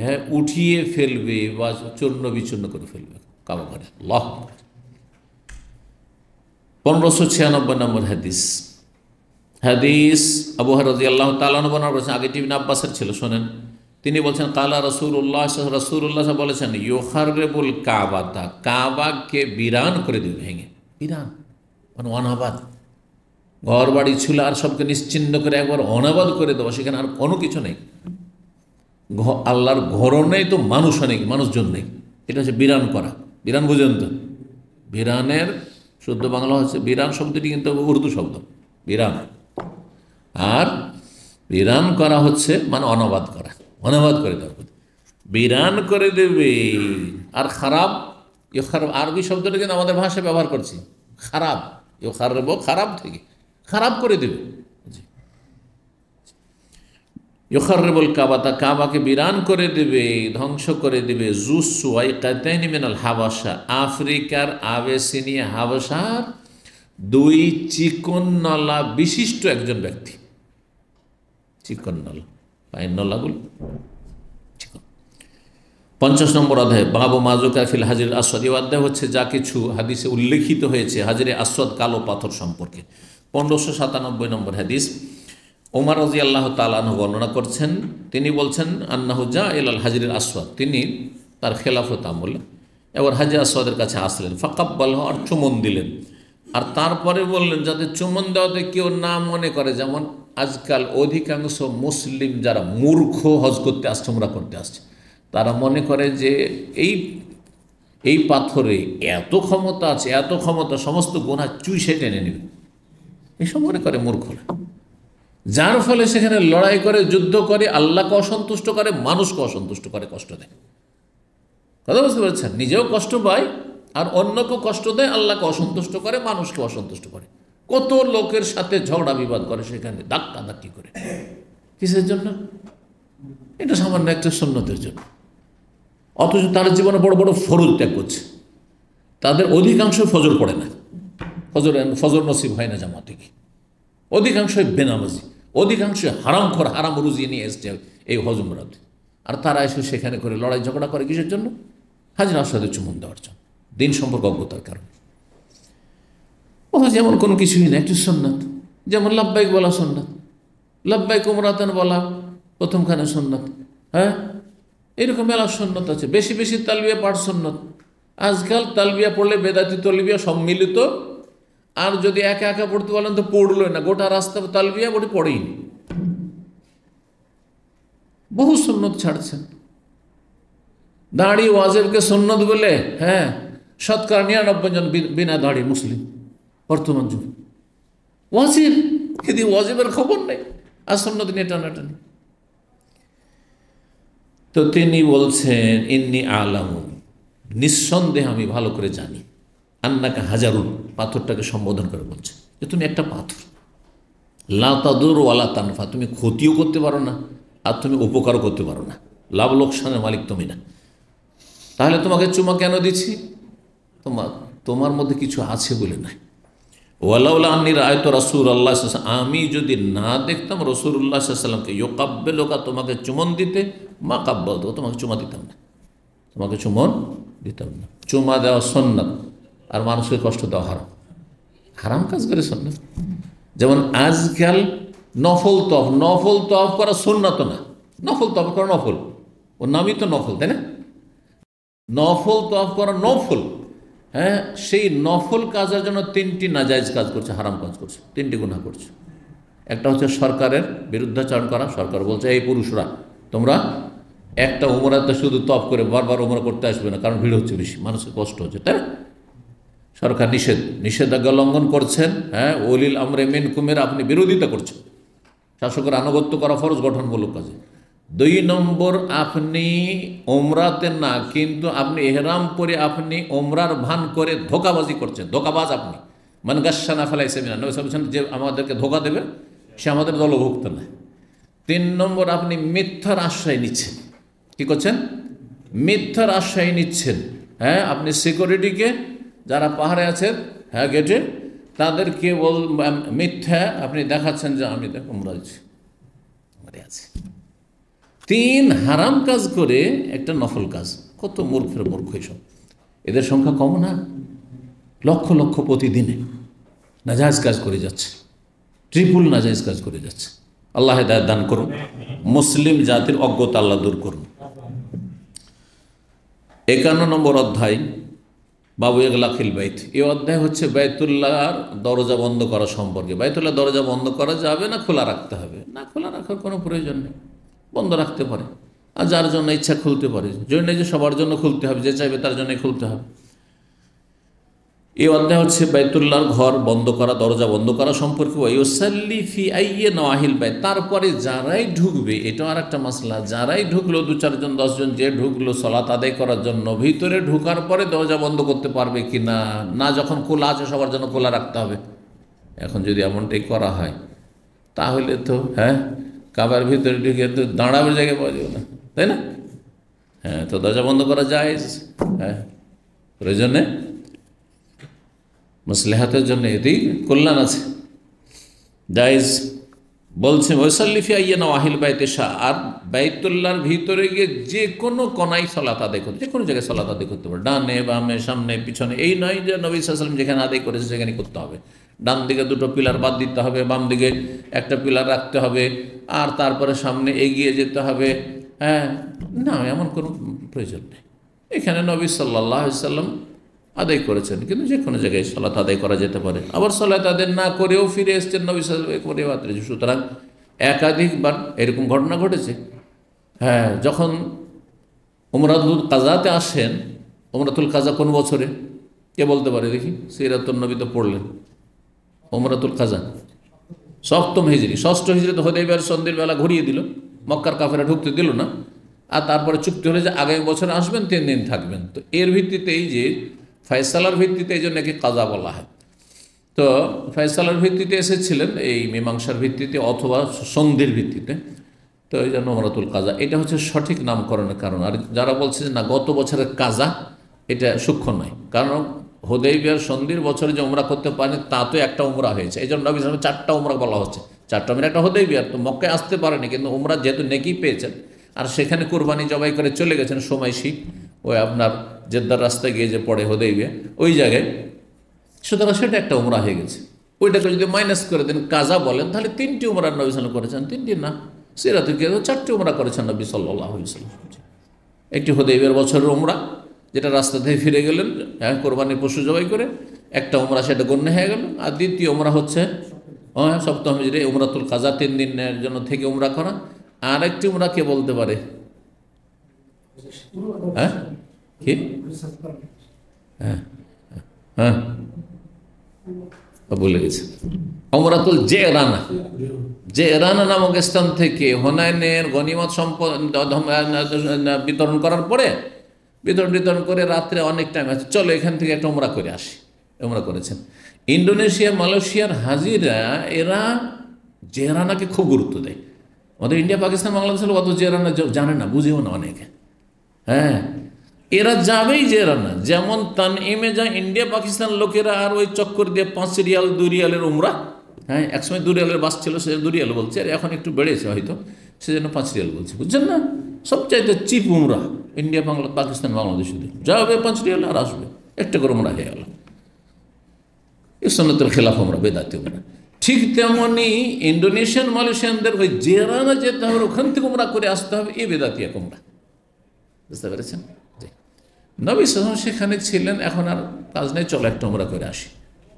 হ্যাঁ উঠিয়ে ফেলবে বা চূর্ণ বিচূর্ণ করে ফেলবে কামা করে লহ পনেরোশো ছিয়ানব্বই নম্বর হাদিস হাদিস আবু হরদি আল্লাহ তালানবনা বলছেন আগে টিবিন আব্বাসের ছিল শোনেন তিনি বলছেন কালা রসুল উল্লাহ বলেছেন ইয়োহারেবুল কাবাদা কাবাকে বিরান করে দিবে ভেঙে বিরান মানে অনাবাদ ঘর বাড়ি ছিল আর সবকে নিশ্চিন্ন করে একবার অনাবাদ করে দেওয়া সেখানে আর কোনো কিছু নেই আল্লাহর ঘরও নেই তো মানুষও নেই মানুষজন নেই এটা হচ্ছে বিরান করা বিরান বুঝেন তো বিরানের শুদ্ধ বাংলা হচ্ছে বিরান শব্দটি কিন্তু উর্দু শব্দ বিরান আর বিরান করা হচ্ছে মানে অনাবাদ করা অনাবাদ করে দেওয়া বিরান করে দেবে আর খারাপ ইয়ে খারাপ আরবি শব্দটা কিন্তু আমাদের ভাষায় ব্যবহার করছি খারাপ ইয়ে খারাপ খারাপ থেকে খারাপ করে দেবে কাবা তা কাবাকে বিরান করে দেবে ধ্বংস করে দেবে জুস হাবাসা আফ্রিকার আবেসিনিয়া হাবাসার দুই চিকন নলা বিশিষ্ট একজন ব্যক্তি চিকন নলা পায়ের নলাগুলো পঞ্চাশ নম্বর অধ্যায় বাবু মাজু কাফিল হাজির আসাদ এই অধ্যায় হচ্ছে যা কিছু হাদিসে উল্লেখিত হয়েছে হাজিরে আসাদ কালো পাথর সম্পর্কে পনেরোশো সাতানব্বই নম্বর হাদিস ওমার রাজি আল্লাহ তালাহ বর্ণনা করছেন তিনি বলছেন আন্নাহুজা এল আল হাজির আসওয়াদ তিনি তার খেলাফত আমল এবার হাজির আসওয়াদের কাছে আসলেন ফাকাব্বাল আর চুমন দিলেন আর তারপরে বললেন যাতে চুমন দেওয়াতে কেউ না মনে করে যেমন আজকাল অধিকাংশ মুসলিম যারা মূর্খ হজ করতে আসছে ওমরা করতে আসছে তারা মনে করে যে এই এই পাথরে এত ক্ষমতা আছে এত ক্ষমতা সমস্ত গোনা চুই টেনে নেবে এসব মনে করে মূর্খ যার ফলে সেখানে লড়াই করে যুদ্ধ করে আল্লাহকে অসন্তুষ্ট করে মানুষকে অসন্তুষ্ট করে কষ্ট দেয় কথা বুঝতে পারছেন নিজেও কষ্ট পায় আর অন্যকে কষ্ট দেয় আল্লাহকে অসন্তুষ্ট করে মানুষকে অসন্তুষ্ট করে কত লোকের সাথে ঝগড়া বিবাদ করে সেখানে ধাক্কা ধাক্কি করে কিসের জন্য এটা সামান্য একটা সন্ন্যতের জন্য অথচ তার জীবনে বড় বড় ফরজ ত্যাগ করছে তাদের অধিকাংশ ফজর পড়ে না ফজর ফজর নসিব হয় না জামাতে কি অধিকাংশই বেনামাজি অধিকাংশই হারাম কর হারাম রুজি নিয়ে এসছে এই হজমরাত আর তারা এসে সেখানে করে লড়াই ঝগড়া করে কিসের জন্য হাজির আসাদের চুমন দেওয়ার জন্য দিন সম্পর্ক অজ্ঞতার কারণে যেমন কোনো কিছুই না একটু সন্ন্যাত যেমন লাভবাইক বলা সন্ন্যাত লাভবাই উমরাতান বলা প্রথমখানে সন্ন্যাত হ্যাঁ এরকম মেলা সন্ন্যত আছে বেশি বেশি তালবিয়া পাঠ সন্ন্যত আজকাল তালবিয়া পড়লে বেদাতি তলবিয়া সম্মিলিত আর যদি একা একা পড়তে পারলেন তো পড়লো না গোটা রাস্তা তালবিয়া বটি পড়েইনি বহু সুন্নত ছাড়ছেন দাড়ি ওয়াজেবকে সুন্নত বলে হ্যাঁ সৎকার নিরানব্বই জন বিনা দাড়ি মুসলিম বর্তমান যুগে ওয়াজিব এদি ওয়াজেবের খবর নেই আর সুন্নত নিয়ে টানাটানি তো তিনি বলছেন ইন্নি আলামুন নিঃসন্দেহে আমি ভালো করে জানি আন্নাকে হাজারুন পাথরটাকে সম্বোধন করে বলছে যে তুমি একটা পাথর লাতাদুর ওয়ালা তানফা তুমি ক্ষতিও করতে পারো না আর তুমি উপকারও করতে পারো না লাভ লোকসানের মালিক তুমি না তাহলে তোমাকে চুমা কেন দিচ্ছি তোমার তোমার মধ্যে কিছু আছে বলে নাই ওয়ালাউলা আন্নির আয়ত রাসুল আল্লাহ আমি যদি না দেখতাম রসুল্লাহ সাল্লামকে কাব্যে লোকা তোমাকে চুমন দিতে মা কাব্য তোমাকে চুমা দিতাম না তোমাকে চুমন দিতাম না চুমা দেওয়া সন্ন্যাত আর মানুষকে কষ্ট দেওয়া হারাম হারাম কাজ করে সন্না যেমন আজকাল নফল তফ নফল তফ করা সুন্নত না নফল তফ করা নফল ওর নামই তো নফল তাই না নফল তফ করা নফল হ্যাঁ সেই নফল কাজের জন্য তিনটি নাজায়জ কাজ করছে হারাম কাজ করছে তিনটি গুণা করছে একটা হচ্ছে সরকারের বিরুদ্ধাচরণ করা সরকার বলছে এই পুরুষরা তোমরা একটা উমরাতে শুধু তপ করে বারবার উমরা করতে আসবে না কারণ ভিড় হচ্ছে বেশি মানুষের কষ্ট হচ্ছে তাই না সরকার নিষেধ নিষেধাজ্ঞা লঙ্ঘন করছেন হ্যাঁ ওলিল আমরে মেন কুমের আপনি বিরোধিতা করছেন শাসকের আনুগত্য করা ফরজ গঠনমূলক কাজে দুই নম্বর আপনি ওমরাতে না কিন্তু আপনি এহরাম করে আপনি ওমরার ভান করে ধোকাবাজি করছেন ধোকাবাজ আপনি মানে গাছা না ফেলাই সেমিনা যে আমাদেরকে ধোকা দেবে সে আমাদের দলভুক্ত নেয় তিন নম্বর আপনি মিথ্যার আশ্রয় নিচ্ছেন কি করছেন মিথ্যার আশ্রয় নিচ্ছেন হ্যাঁ আপনি সিকিউরিটিকে যারা পাহাড়ে আছেন হ্যাঁ গেটে তাদেরকে বল মিথ্যা আপনি দেখাচ্ছেন যে আমি দেখো মরাইছি আছে তিন হারাম কাজ করে একটা নফল কাজ কত মূর্খের মূর্খ এসব এদের সংখ্যা কম না লক্ষ লক্ষ প্রতিদিনে নাজাজ কাজ করে যাচ্ছে ট্রিপুল নাজাইজ কাজ করে যাচ্ছে আল্লাহ দায় দান করুন মুসলিম জাতির অজ্ঞতা আল্লাহ দূর করুন একান্ন নম্বর অধ্যায় বাবু এগলাখিল বাইত এ অধ্যায় হচ্ছে বায়তুল্লাহর দরজা বন্ধ করা সম্পর্কে বায়তুল্লাহ দরজা বন্ধ করা যাবে না খোলা রাখতে হবে না খোলা রাখার কোনো প্রয়োজন নেই বন্ধ রাখতে পারে আর যার জন্য ইচ্ছা খুলতে পারে জন্য যে সবার জন্য খুলতে হবে যে চাইবে তার জন্যই খুলতে হবে এই অধ্যায় হচ্ছে বাইতুল্লাহর ঘর বন্ধ করা দরজা বন্ধ করা সম্পর্কে ওয়াইসাল্লি বাই তারপরে যারাই ঢুকবে এটাও আর একটা মশলা যারাই ঢুকলো দু চারজন দশজন যে ঢুকলো সলাত আদায় করার জন্য ভিতরে ঢুকার পরে দরজা বন্ধ করতে পারবে কি না না যখন খোলা আছে সবার জন্য খোলা রাখতে হবে এখন যদি এমনটাই করা হয় তাহলে তো হ্যাঁ কাবার ভিতরে ঢুকে তো দাঁড়াবে জায়গায় পাওয়া যাবে না তাই না হ্যাঁ তো দরজা বন্ধ করা যায় হ্যাঁ প্রয়োজনে মুসলেহাতের জন্য এতেই কল্যাণ আছে জায়জ বলছে ওয়সাল্লিফি আইয়া নাহিল বাইতে শাহ আর বাইতুল্লার ভিতরে গিয়ে যে কোনো কনাই সলাত আদায় করতে যে কোনো জায়গায় সলাত আদায় করতে পারে ডানে বামে সামনে পিছনে এই নয় যে নবী সাল্লাম যেখানে আদায় করেছে সেখানে করতে হবে ডান দিকে দুটো পিলার বাদ দিতে হবে বাম দিকে একটা পিলার রাখতে হবে আর তারপরে সামনে এগিয়ে যেতে হবে হ্যাঁ না এমন কোনো প্রয়োজন নেই এখানে নবী সাল্লাহ সাল্লাম আদায় করেছেন কিন্তু যে কোনো জায়গায় সলাত আদায় করা যেতে পারে আবার সলাত আদায় না করেও ফিরে এসছেন নবী করে সুতরাং একাধিকবার এরকম ঘটনা ঘটেছে হ্যাঁ যখন উমরাতুল কাজাতে আসেন উমরাতুল কাজা কোন বছরে কে বলতে পারে দেখি সিরাতুল নবী তো পড়লেন উমরাতুল কাজা সপ্তম হিজড়ি ষষ্ঠ হিজড়ি তো হদেবের সন্ধ্যের বেলা ঘুরিয়ে দিল মক্কার কাফেরা ঢুকতে দিল না আর তারপরে চুক্তি হলে যে আগামী বছর আসবেন তিন দিন থাকবেন তো এর ভিত্তিতেই যে ফয়সালার ভিত্তিতে এই জন্য কি কাজা বলা হয় তো ফয়সালার ভিত্তিতে এসেছিলেন এই মীমাংসার ভিত্তিতে অথবা সন্ধির ভিত্তিতে তো এই জন্য মরাতুল কাজা এটা হচ্ছে সঠিক নামকরণের কারণ আর যারা বলছে না গত বছরের কাজা এটা সূক্ষ্ম নয় কারণ হোদেবিয়ার সন্ধির বছরে যে ওমরা করতে পারেনি তা তো একটা ওমরা হয়েছে এই জন্য নবী চারটা ওমরা বলা হচ্ছে চারটা মিনিট মানে একটা হোদেবিয়ার তো মক্কায় আসতে পারেনি কিন্তু ওমরা যেহেতু নেকি পেয়েছেন আর সেখানে কোরবানি জবাই করে চলে গেছেন সময় শিখ ওই আপনার জেদ্দার রাস্তায় গিয়ে যে পড়ে হোদেইবে ওই জায়গায় সুতরাং সেটা একটা উমরা হয়ে গেছে ওইটাকে যদি মাইনাস করে দেন কাজা বলেন তাহলে তিনটি উমরা নবী সাল্লাম করেছেন তিনটি না সিরাতে গিয়ে চারটি উমরা করেছেন নবী সাল্লাহ সাল্লাম একটি হোদেইবের বছরের উমরা যেটা রাস্তা থেকে ফিরে গেলেন হ্যাঁ কোরবানি পশু জবাই করে একটা উমরা সেটা গণ্য হয়ে গেল আর দ্বিতীয় উমরা হচ্ছে হ্যাঁ সপ্তম মিজরে উমরাতুল কাজা তিন দিনের জন্য থেকে উমরা করা আর একটি উমরা কে বলতে পারে হ্যাঁ কি হ্যাঁ হ্যাঁ বলে গেছে অমরাতুল জে রানা যে এরানা নামক স্থান থেকে হোনাইনের গনিমত সম্পদ বিতরণ করার পরে বিতরণ বিতরণ করে রাত্রে অনেক টাইম আছে চলো এখান থেকে একটা ওমরা করে আসি ওমরা করেছেন ইন্ডোনেশিয়া মালয়েশিয়ার হাজিরা এরা জেরানাকে খুব গুরুত্ব দেয় আমাদের ইন্ডিয়া পাকিস্তান বাংলাদেশের অত জেরানা জানে না বুঝেও না অনেকে হ্যাঁ এরা যাবেই যে এরা না যেমন এমে যা ইন্ডিয়া পাকিস্তান লোকেরা আর ওই চক্কর দিয়ে পাঁচ রিয়াল দু রিয়ালের উমরা হ্যাঁ একসময় দু রিয়ালের বাস ছিল সে দু রিয়াল বলছে আর এখন একটু বেড়েছে হয়তো সেজন্য পাঁচ রিয়াল বলছে বুঝছেন না সবচাইতে চিপ উমরা ইন্ডিয়া বাংলা পাকিস্তান বাংলাদেশ যাবে পাঁচ রিয়াল আর আসবে একটা করে উমরা হয়ে গেল ইসলামতের খেলাফ আমরা বেদাতি উমরা ঠিক তেমনি ইন্ডোনেশিয়ান মালয়েশিয়ানদের ওই জেরানা যেতে হবে ওখান থেকে উমরা করে আসতে হবে এ বেদাতি এক উমরা বুঝতে পেরেছেন নবী সালাম সেখানে ছিলেন এখন আর কাজ নেই চলো একটা আমরা করে আসি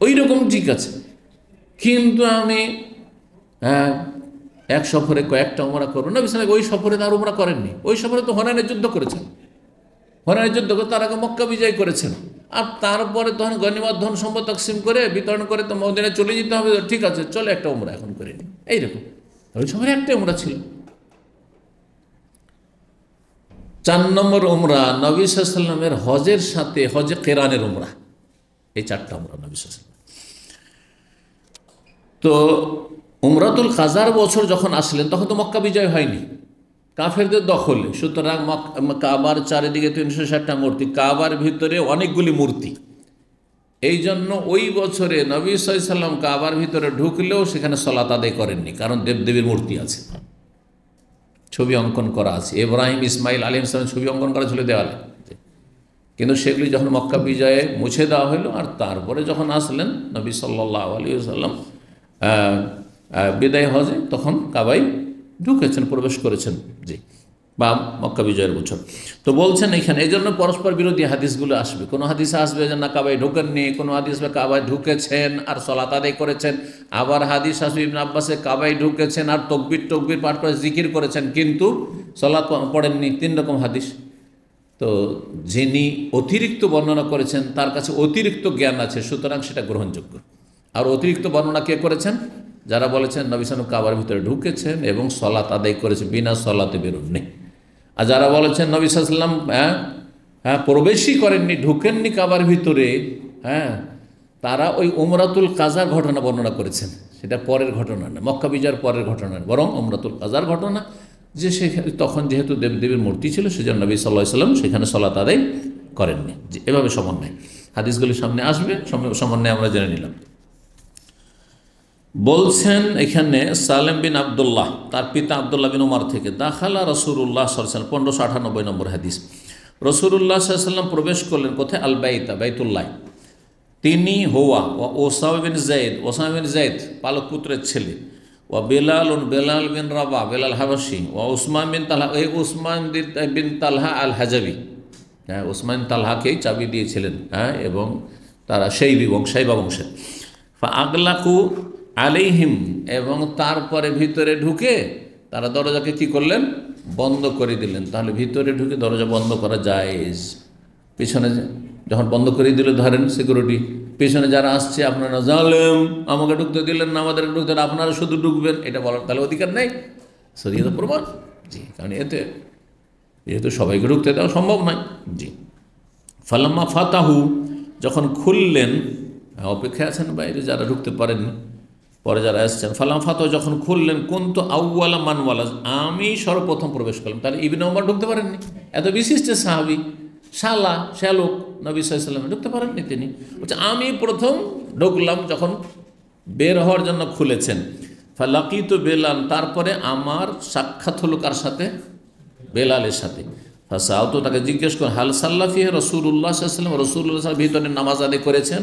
ওই রকম ঠিক আছে কিন্তু আমি হ্যাঁ, এক সফরে কয়েকটা ওমরা করবো না বিশাল ওই সফরে আর ওমরা করেননি ওই সফরে তো হনানের যুদ্ধ করেছেন হনানের যুদ্ধ করে তার আগে মক্কা বিজয় করেছেন আর তারপরে তখন গণিমত ধন সম্পদ তকসিম করে বিতরণ করে তো মদিনে চলে যেতে হবে ঠিক আছে চলে একটা ওমরা এখন করে নি এইরকম ওই সফরে একটাই ওমরা ছিল চার নম্বর উমরা নবী হজের সাথে হজে কেরানের উমরা এই চারটা উমরা নবী তো উমরাতুল কাজার বছর যখন আসলেন তখন তো মক্কা বিজয় হয়নি কাফেরদের দখলে সুতরাং কাবার চারিদিকে তিনশো ষাটটা মূর্তি কাবার ভিতরে অনেকগুলি মূর্তি এই জন্য ওই বছরে নবী সাল্লাম কাবার ভিতরে ঢুকলেও সেখানে সলাত আদায় করেননি কারণ দেবদেবীর মূর্তি আছে ছবি অঙ্কন করা আছে এব্রাহিম ইসমাইল আলী ইসলামের ছবি অঙ্কন করা ছিল দেওয়ালে কিন্তু সেগুলি যখন মক্কা বিজয়ে মুছে দেওয়া হলো আর তারপরে যখন আসলেন নবী সাল্লাহ আলী সাল্লাম বিদায় হজে তখন কাবাই ঢুকেছেন প্রবেশ করেছেন জি বা মক্কা বিজয়ের বছর তো বলছেন এখানে এই জন্য পরস্পর বিরোধী হাদিসগুলো আসবে কোনো হাদিস আসবে যে না কাবায় ঢুকেননি কোনো হাদিস আসবে কাবায় ঢুকেছেন আর সলাত আদায় করেছেন আবার হাদিস আসবে ইবন আব্বাসে কাবায় ঢুকেছেন আর তকবির টকবির পাঠ করে জিকির করেছেন কিন্তু সলাত পড়েননি তিন রকম হাদিস তো যিনি অতিরিক্ত বর্ণনা করেছেন তার কাছে অতিরিক্ত জ্ঞান আছে সুতরাং সেটা গ্রহণযোগ্য আর অতিরিক্ত বর্ণনা কে করেছেন যারা বলেছেন নবিসানু কাবার ভিতরে ঢুকেছেন এবং সলাত আদায় করেছে বিনা সলাতে নেই আর যারা বলেছেন নবী সাল্লাম হ্যাঁ হ্যাঁ প্রবেশই করেননি ঢুকেননি কাবার ভিতরে হ্যাঁ তারা ওই উমরাতুল কাজার ঘটনা বর্ণনা করেছেন সেটা পরের ঘটনা না মক্কা বিজয়ের পরের ঘটনা বরং উমরাতুল কাজার ঘটনা যে সেখানে তখন যেহেতু দেবদেবীর মূর্তি ছিল সেজন্য নবী সাল্লাহ সাল্লাম সেখানে সলাত আদায় করেননি এভাবে সমন্বয় হাদিসগুলির সামনে আসবে সমন্বয়ে আমরা জেনে নিলাম বলছেন এখানে সালেম বিন আবদুল্লাহ তার পিতা আবদুল্লাহ বিন উমার থেকে দাখালা রসুরুল্লাহ সাল্লাম পনেরোশো আঠানব্বই নম্বর হাদিস রসুরুল্লাহ সাল্লাম প্রবেশ করলেন কোথায় আল বাইতা বাইতুল্লাহ তিনি হোয়া ও ওসামিন জায়দ ওসামিন জায়দ পালক পুত্রের ছেলে ও বেলাল উন বেলাল বিন রাবা বেলাল হাবাসি ও উসমান বিন তালহা এই উসমান বিন তালহা আল হাজাবি হ্যাঁ উসমান তালহাকেই চাবি দিয়েছিলেন হ্যাঁ এবং তারা সেই বংশ বা বংশের আগলাকু আলিহিম এবং তারপরে ভিতরে ঢুকে তারা দরজাকে কি করলেন বন্ধ করে দিলেন তাহলে ভিতরে ঢুকে দরজা বন্ধ করা যায় পেছনে যখন বন্ধ করে দিল ধরেন সিকিউরিটি পেছনে যারা আসছে আপনারা জানলেন আমাকে ঢুকতে দিলেন না আমাদেরকে ঢুকতে আপনারা শুধু ঢুকবেন এটা বলার তাহলে অধিকার নেই সরিয়ে তো প্রমাণ জি কারণ এতে যেহেতু সবাইকে ঢুকতে দেওয়া সম্ভব নয় জি ফালাম্মা ফাতাহু যখন খুললেন অপেক্ষায় আছেন বাইরে যারা ঢুকতে পারেননি পরে যারা এসছেন ফালাম ফাতো যখন খুললেন কোন তো আউ্য়ালা মানওয়ালা আমি সর্বপ্রথম প্রবেশ করলাম তাহলে ইবিন ওমর ঢুকতে পারেননি এত বিশিষ্ট সাহাবি শালা শ্যালোক নবী সাল্লামে ঢুকতে পারেননি তিনি বলছে আমি প্রথম ঢুকলাম যখন বের হওয়ার জন্য খুলেছেন ফালাকি তো বেলাল তারপরে আমার সাক্ষাৎ হলো কার সাথে বেলালের সাথে ফাঁসাও তো তাকে জিজ্ঞেস করেন হাল সাল্লাফিয়া রসুল্লাহ সাল্লাম রসুল্লাহ ভিতরে নামাজ আদি করেছেন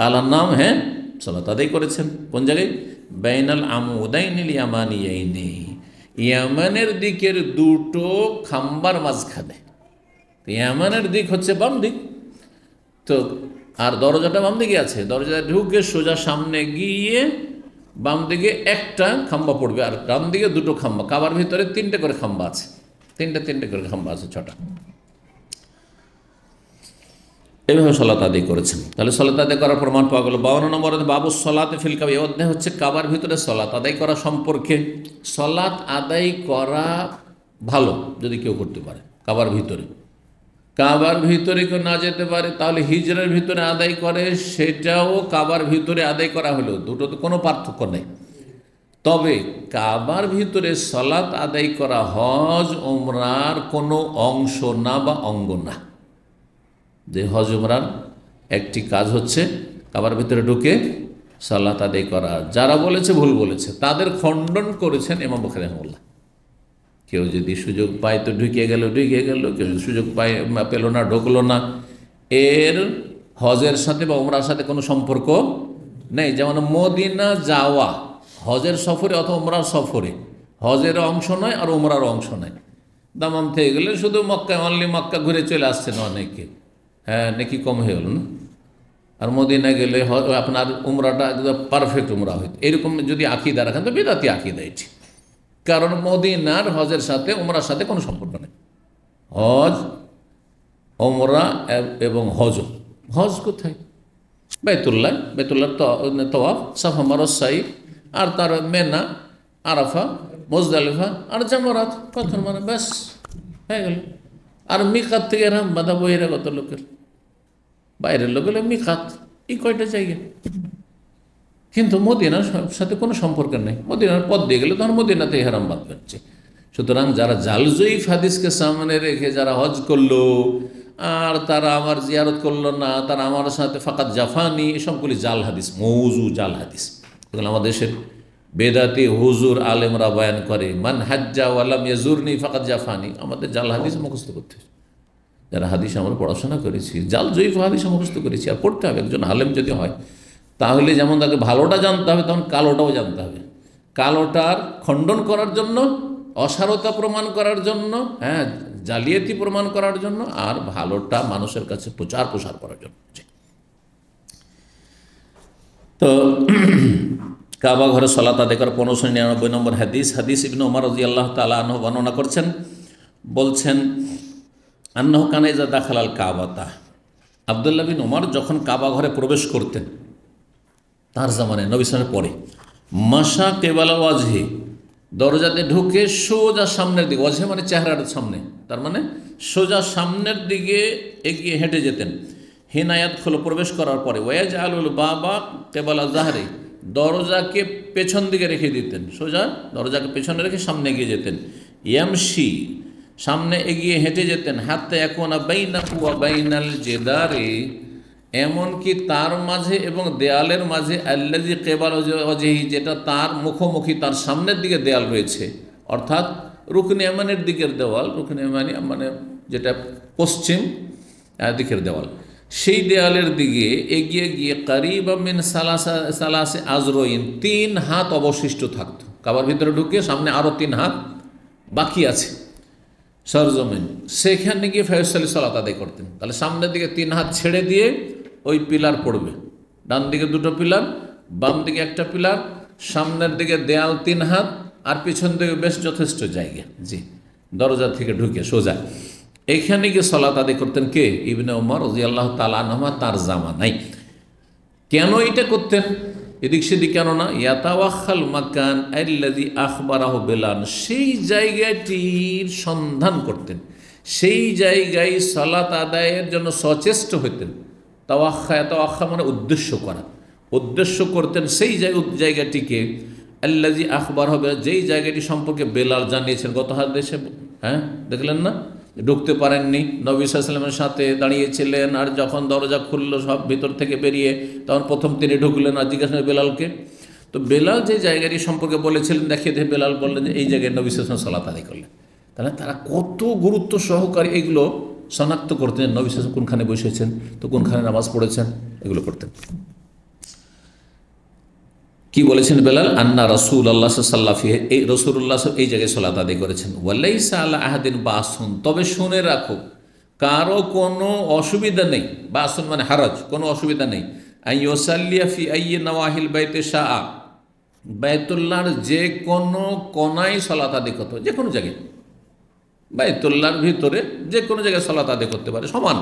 কালার নাম হ্যাঁ চলো আদায় করেছেন কোন জায়গায় বেনাল আমুদাইনিল ইয়াইনি ইয়ামানের দিকের দুটো খাম্বার মাঝখানে ইয়ামানের দিক হচ্ছে বাম দিক তো আর দরজাটা বাম দিকে আছে দরজা ঢুকে সোজা সামনে গিয়ে বাম দিকে একটা খাম্বা পড়বে আর ডান দিকে দুটো খাম্বা কাবার ভিতরে তিনটে করে খাম্বা আছে তিনটে তিনটে করে খাম্বা আছে ছটা এইভাবে সলাত আদায় করেছেন তাহলে সলাত আদায় করার প্রমাণ পাওয়া গেল বাউন্ন নম্বর বাবু সলাতে ফিল কাবা এই অধ্যায় হচ্ছে কাবার ভিতরে সলাত আদায় করা সম্পর্কে সলাত আদায় করা ভালো যদি কেউ করতে পারে কাবার ভিতরে কাবার ভিতরে কেউ না যেতে পারে তাহলে হিজরের ভিতরে আদায় করে সেটাও কাবার ভিতরে আদায় করা হলো দুটোতে কোনো পার্থক্য নেই তবে কাবার ভিতরে সলাৎ আদায় করা হজ ওমরার কোনো অংশ না বা অঙ্গ না যে হজ উমরার একটি কাজ হচ্ছে কাবার ভিতরে ঢুকে সাল্লাহ তাদের করা যারা বলেছে ভুল বলেছে তাদের খণ্ডন করেছেন ইমাম বখারি রহমুল্লাহ কেউ যদি সুযোগ পায় তো ঢুকিয়ে গেল ঢুকিয়ে গেল কেউ যদি সুযোগ পায় পেল না ঢুকলো না এর হজের সাথে বা ওমরার সাথে কোনো সম্পর্ক নেই যেমন মদিনা যাওয়া হজের সফরে অথবা ওমরার সফরে হজের অংশ নয় আর উমরার অংশ নয় দামাম থেকে গেলে শুধু মক্কা অনলি মক্কা ঘুরে চলে আসছেন অনেকে হ্যাঁ নাকি কম হয়ে গেল না আর মদিনা গেলে আপনার উমরাটা একদম পারফেক্ট উমরা হইত এরকম যদি আঁকিদা রাখেন তো বেদাতি আঁকিদা এটি কারণ মদিনার হজের সাথে উমরার সাথে কোনো সম্পর্ক নেই হজ ওমরা এবং হজ হজ কোথায় বেতুল্লাহ বেতুল্লার তওয়াফ সাফা সাইফ আর তার মেনা আরাফা মজদালিফা আর জামরাত পাথর মানে ব্যাস হয়ে গেল আর মিকাত থেকে রাম বাঁধা বহিরাগত লোকের বাইরের লোক হলে মিকাত এই কয়টা জায়গা কিন্তু মদিনার সাথে কোনো সম্পর্ক নেই মদিনার পথ দিয়ে গেলে তখন মদিনাতে হেরাম বাদ করছে সুতরাং যারা জালজয়ী ফাদিসকে সামনে রেখে যারা হজ করলো আর তারা আমার জিয়ারত করলো না তারা আমার সাথে ফাঁকাত জাফানি এসবগুলি জাল হাদিস মৌজু জাল হাদিস আমাদের দেশের বেদাতি হুজুর আলেমরা বয়ান করে মান হাজ্জা ওয়ালাম ইয়াজুরনি ফাঁকাত জাফানি আমাদের জাল হাদিস মুখস্থ করতে যারা হাদিস আমরা পড়াশোনা করেছি জাল জৈব হাদিস মুখস্থ করেছি আর পড়তে হবে একজন আলেম যদি হয় তাহলে যেমন তাকে ভালোটা জানতে হবে তখন কালোটাও জানতে হবে কালোটার খণ্ডন করার জন্য অসারতা প্রমাণ করার জন্য হ্যাঁ জালিয়াতি প্রমাণ করার জন্য আর ভালোটা মানুষের কাছে প্রচার প্রসার করার জন্য তো কাবা ঘরে সলাত দেখার করার পনেরোশো নিরানব্বই নম্বর হাদিস হাদিস ইবনে ওমর রাজি আল্লাহ তালা বর্ণনা করছেন বলছেন আন্নাহ কানাইজা দাখালাল কাবাতা আবদুল্লাহ বিন ওমর যখন কাবা ঘরে প্রবেশ করতেন তার জামানে নবিসামের পরে মাসা কেবালা ওয়াজহে দরজাতে ঢুকে সোজা সামনের দিকে ওয়াজহে মানে চেহারার সামনে তার মানে সোজা সামনের দিকে এগিয়ে হেঁটে যেতেন হেনায়াত খোলো প্রবেশ করার পরে ওয়াজ আলুল বাবা কেবালা জাহারে দরজাকে পেছন দিকে রেখে দিতেন সোজা দরজাকে পেছনে রেখে সামনে এগিয়ে যেতেন ইয়ামশি সামনে এগিয়ে হেঁটে যেতেন হাতে এখন বাইনাল জেদারে এমনকি তার মাঝে এবং দেয়ালের মাঝে আল্লাজি কেবাল অজেহি যেটা তার মুখোমুখি তার সামনের দিকে দেয়াল রয়েছে অর্থাৎ রুকনে এমানের দিকের দেওয়াল রুকনে এমানি মানে যেটা পশ্চিম দিকের দেওয়াল সেই দেয়ালের দিকে এগিয়ে গিয়ে কারিব মিন সালাসা সালাসে আজরইন তিন হাত অবশিষ্ট থাকত কাবার ভিতরে ঢুকে সামনে আরও তিন হাত বাকি আছে সরজমিন সেখানে গিয়ে ফেরসালি সালাত আদায় করতেন তাহলে সামনের দিকে তিন হাত ছেড়ে দিয়ে ওই পিলার পড়বে ডান দিকে দুটো পিলার বাম দিকে একটা পিলার সামনের দিকে দেয়াল তিন হাত আর পিছন দিকে বেশ যথেষ্ট জায়গা জি দরজা থেকে ঢুকে সোজা এইখানে গিয়ে সলাত আদি করতেন কে ইবনে রাজি আল্লাহ তালা নামা তার জামা নাই কেন এটা করতেন এদিক সেদিক কেন না ইয়াতাওয়াখাল মাকান আল্লাদি আখবারাহ বেলান সেই জায়গাটির সন্ধান করতেন সেই জায়গায় সালাত আদায়ের জন্য সচেষ্ট হতেন তাওয়াক্ষা এতাওয়াক্ষা মানে উদ্দেশ্য করা উদ্দেশ্য করতেন সেই জায়গাটিকে আল্লাজি আখবর হবে যেই জায়গাটি সম্পর্কে বেলাল জানিয়েছেন গত হাত দেশে হ্যাঁ দেখলেন না ঢুকতে পারেননি নবী সাহসালামের সাথে দাঁড়িয়েছিলেন আর যখন দরজা খুললো সব ভিতর থেকে বেরিয়ে তখন প্রথম তিনি ঢুকলেন আর জিজ্ঞাসা বেলালকে তো বেলাল যে জায়গাটি সম্পর্কে বলেছিলেন দেখিয়ে দিয়ে বেলাল বললেন যে এই জায়গায় নবী সালাম সালাত আদায় করলেন তাহলে তারা কত গুরুত্ব সহকারে এগুলো শনাক্ত করতেন নবী সালাম কোনখানে বসেছেন তো কোনখানে নামাজ পড়েছেন এগুলো করতেন কি বলেছেন বেলাল আন্না রসুল আল্লাহ সাল্লাফি এই রসুল্লাহ এই জায়গায় সলাত আদি করেছেন ওয়াল্লাই সাল্লাহ আহাদিন বাসুন তবে শুনে রাখো কারো কোনো অসুবিধা নেই বাসুন মানে হারাজ কোনো অসুবিধা নেই আইসাল্লিয়াফি আইয়ে নওয়াহিল বাইতে শাহ বায়তুল্লাহর যে কোনো কোনায় সলাত আদি করতে যে কোনো জায়গায় বায়তুল্লাহর ভিতরে যে কোনো জায়গায় সলাত আদি করতে পারে সমান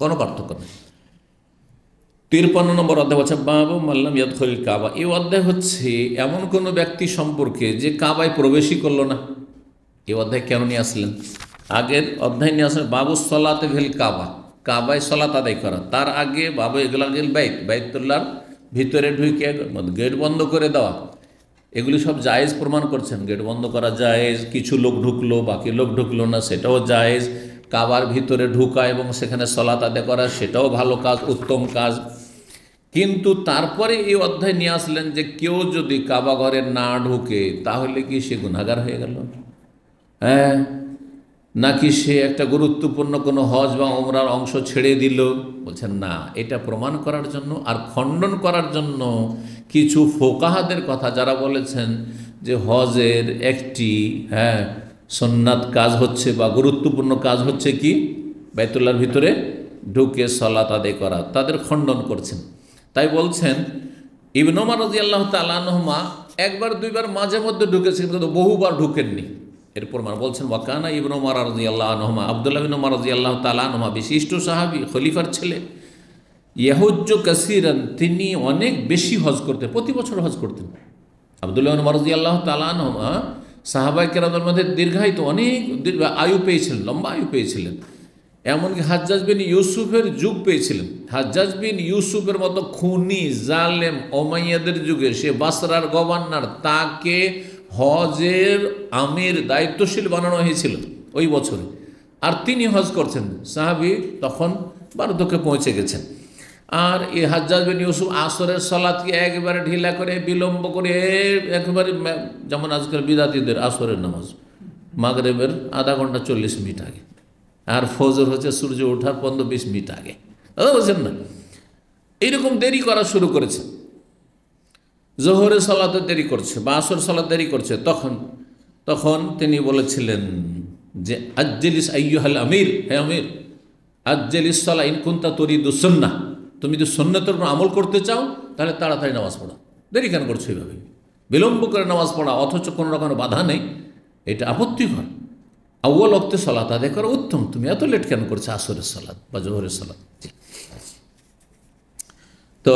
কোনো পার্থক্য নেই তিরপান্ন নম্বর অধ্যায় হচ্ছে বাবু মাল্লাম ইয়াদ খলিল কাবা এই অধ্যায় হচ্ছে এমন কোনো ব্যক্তি সম্পর্কে যে কাবায় প্রবেশই করলো না এই অধ্যায় কেন নিয়ে আসলেন আগের অধ্যায় নিয়ে আসলেন বাবু সলাতে ভেল কাবা কাবায় সলাত আদায় করা তার আগে বাবু এগুলা গেল বাইক বাইতুল্লার ভিতরে ঢুকে গেট বন্ধ করে দেওয়া এগুলি সব জায়েজ প্রমাণ করছেন গেট বন্ধ করা জায়েজ কিছু লোক ঢুকলো বাকি লোক ঢুকলো না সেটাও জায়েজ কাবার ভিতরে ঢুকা এবং সেখানে সলাত আদায় করা সেটাও ভালো কাজ উত্তম কাজ কিন্তু তারপরে এই অধ্যায় নিয়ে আসলেন যে কেউ যদি কাবা ঘরে না ঢুকে তাহলে কি সে গুণাগার হয়ে গেল হ্যাঁ নাকি সে একটা গুরুত্বপূর্ণ কোনো হজ বা ওমরার অংশ ছেড়ে দিল বলছেন না এটা প্রমাণ করার জন্য আর খণ্ডন করার জন্য কিছু ফোকাহাদের কথা যারা বলেছেন যে হজের একটি হ্যাঁ সন্ন্যাত কাজ হচ্ছে বা গুরুত্বপূর্ণ কাজ হচ্ছে কি বাইতুল্লার ভিতরে ঢুকে সলাত আদায় করা তাদের খণ্ডন করছেন তাই বলছেন ইবনোমা রাজি আল্লাহ তালানহমা একবার দুইবার মাঝে মধ্যে ঢুকেছে কিন্তু বহুবার ঢুকেননি এরপর মানে বলছেন ওয়াকানা ইবনোমা রাজি আল্লাহ নহমা আবদুল্লাহ ইবনোমা রাজি আল্লাহ তালানহমা বিশিষ্ট সাহাবি খলিফার ছেলে ইয়াহুজ্জ কাসিরান তিনি অনেক বেশি হজ করতেন প্রতি বছর হজ করতেন আবদুল্লাহ মারজি আল্লাহ তালানহমা সাহাবাই কেরামের মধ্যে দীর্ঘায়িত অনেক দীর্ঘ আয়ু পেয়েছিলেন লম্বা আয়ু পেয়েছিলেন এমনকি হাজ্জাজ বিন ইউসুফের যুগ পেয়েছিলেন হাজ্জাজবিন বিন ইউসুফের মতো খুনি জালেম ওমাইয়াদের যুগে সে বাসরার গভর্নর তাকে হজের আমির দায়িত্বশীল বানানো হয়েছিল ওই বছরে আর তিনি হজ করছেন সাহাবি তখন বারদকে পৌঁছে গেছেন আর এই হাজ্জাজ বিন ইউসুফ আসরের সলাদকে একবারে ঢিলা করে বিলম্ব করে একবারে যেমন আজকাল বিদাতিদের আসরের নামাজ মাগরেবের আধা ঘন্টা চল্লিশ মিনিট আগে আর ফজর হচ্ছে সূর্য ওঠার পনেরো বিশ মিনিট আগে দাদা বলছেন না এইরকম দেরি করা শুরু করেছে জোহরের সলাতে দেরি করছে বা আসর সলাদ দেরি করছে তখন তখন তিনি বলেছিলেন যে আজ্জেলিস আইয়ুহাল আমির হে আমির আজ্জেলিস সালা ইনকুন্তা দুসন্না তুমি যদি সন্ন্যতের উপর আমল করতে চাও তাহলে তাড়াতাড়ি নামাজ পড়া দেরি কেন করছো এইভাবে বিলম্ব করে নামাজ পড়া অথচ কোনো রকম বাধা নেই এটা আপত্তিকর আউ্বাল অক্তে সলাত আদায় করা উত্তম তুমি এত লেট কেন করছো আসরের সালাদ বা জোহরের সালাদ তো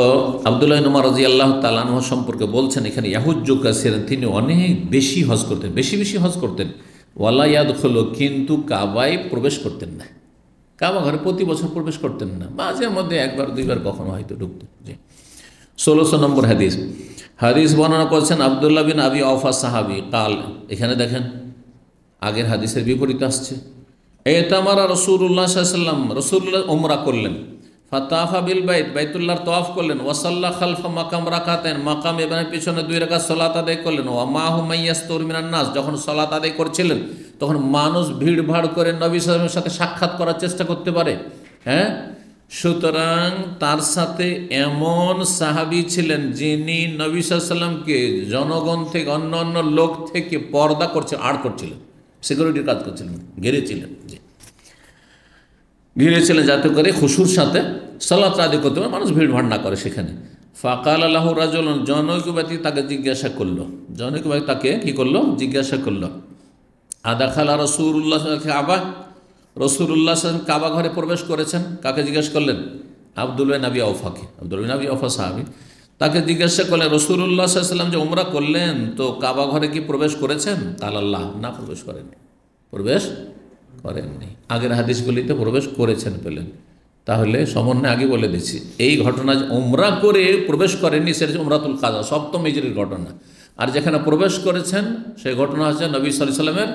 আবদুল্লাহ নুমার রাজি আল্লাহ তালানহ সম্পর্কে বলছেন এখানে ইয়াহুজ্জুকা ছিলেন তিনি অনেক বেশি হজ করতেন বেশি বেশি হজ করতেন ওয়ালা ইয়াদ হলো কিন্তু কাবায় প্রবেশ করতেন না কাবা ঘরে প্রতি বছর প্রবেশ করতেন না মাঝে মধ্যে একবার দুইবার কখনো হয়তো ঢুকতেন জি ষোলোশো নম্বর হাদিস হাদিস বর্ণনা করছেন আবদুল্লাহ বিন আবি অফা সাহাবি কাল এখানে দেখেন আগের হাদিসের বিপরীত আসছে এ তামারা রসুল্লাহ সাল্লাম রসুল্লাহ ওমরা করলেন ফাতাফা বিল বাইত বাইতুল্লাহর তওয়াফ করলেন ওয়াসাল্লা খালফা মাকাম রাকাতেন মাকাম ইব্রাহিম পিছনে দুই রাকাত সালাত আদায় করলেন ওয়া মা হুমাইয়াস্তুর মিনান নাস যখন সালাত আদায় করছিলেন তখন মানুষ ভিড় ভাড় করে নবী সালামের সাথে সাক্ষাৎ করার চেষ্টা করতে পারে হ্যাঁ সুতরাং তার সাথে এমন সাহাবি ছিলেন যিনি নবী সাল্লামকে জনগণ থেকে অন্য অন্য লোক থেকে পর্দা করছে আড় করছিলেন সিকিউরিটির কাজ করছিলেন ঘেরেছিলেন জি ঘিরেছিলেন যাতে করে খুশুর সাথে সালাত আদি করতে পারে মানুষ ভিড়ভাড় না করে সেখানে ফাঁকাল আল্লাহ রাজন জনৈকবাতি তাকে জিজ্ঞাসা করলো জনৈকবাতি তাকে কি করলো জিজ্ঞাসা করলো আদা খালা রসুরুল্লাহ কাবা উল্লাহ কাবা ঘরে প্রবেশ করেছেন কাকে জিজ্ঞেস করলেন আবদুল নাবি আউফাকে আবদুল নাবি আউফা সাহাবি তাকে জিজ্ঞাসা করলেন রসুরুল্লাহ সাল্লাম যে উমরা করলেন তো কাবা ঘরে কি প্রবেশ করেছেন কাল আল্লাহ না প্রবেশ করেন প্রবেশ করেননি আগের হাদিসগুলিতে প্রবেশ করেছেন পেলেন তাহলে সমন্বয় আগে বলে দিচ্ছি এই ঘটনা ওমরা করে প্রবেশ করেননি সেটা ওমরাতুল কাজা সপ্তম ইজরির ঘটনা আর যেখানে প্রবেশ করেছেন সেই ঘটনা হচ্ছে নবী সাল সাল্লামের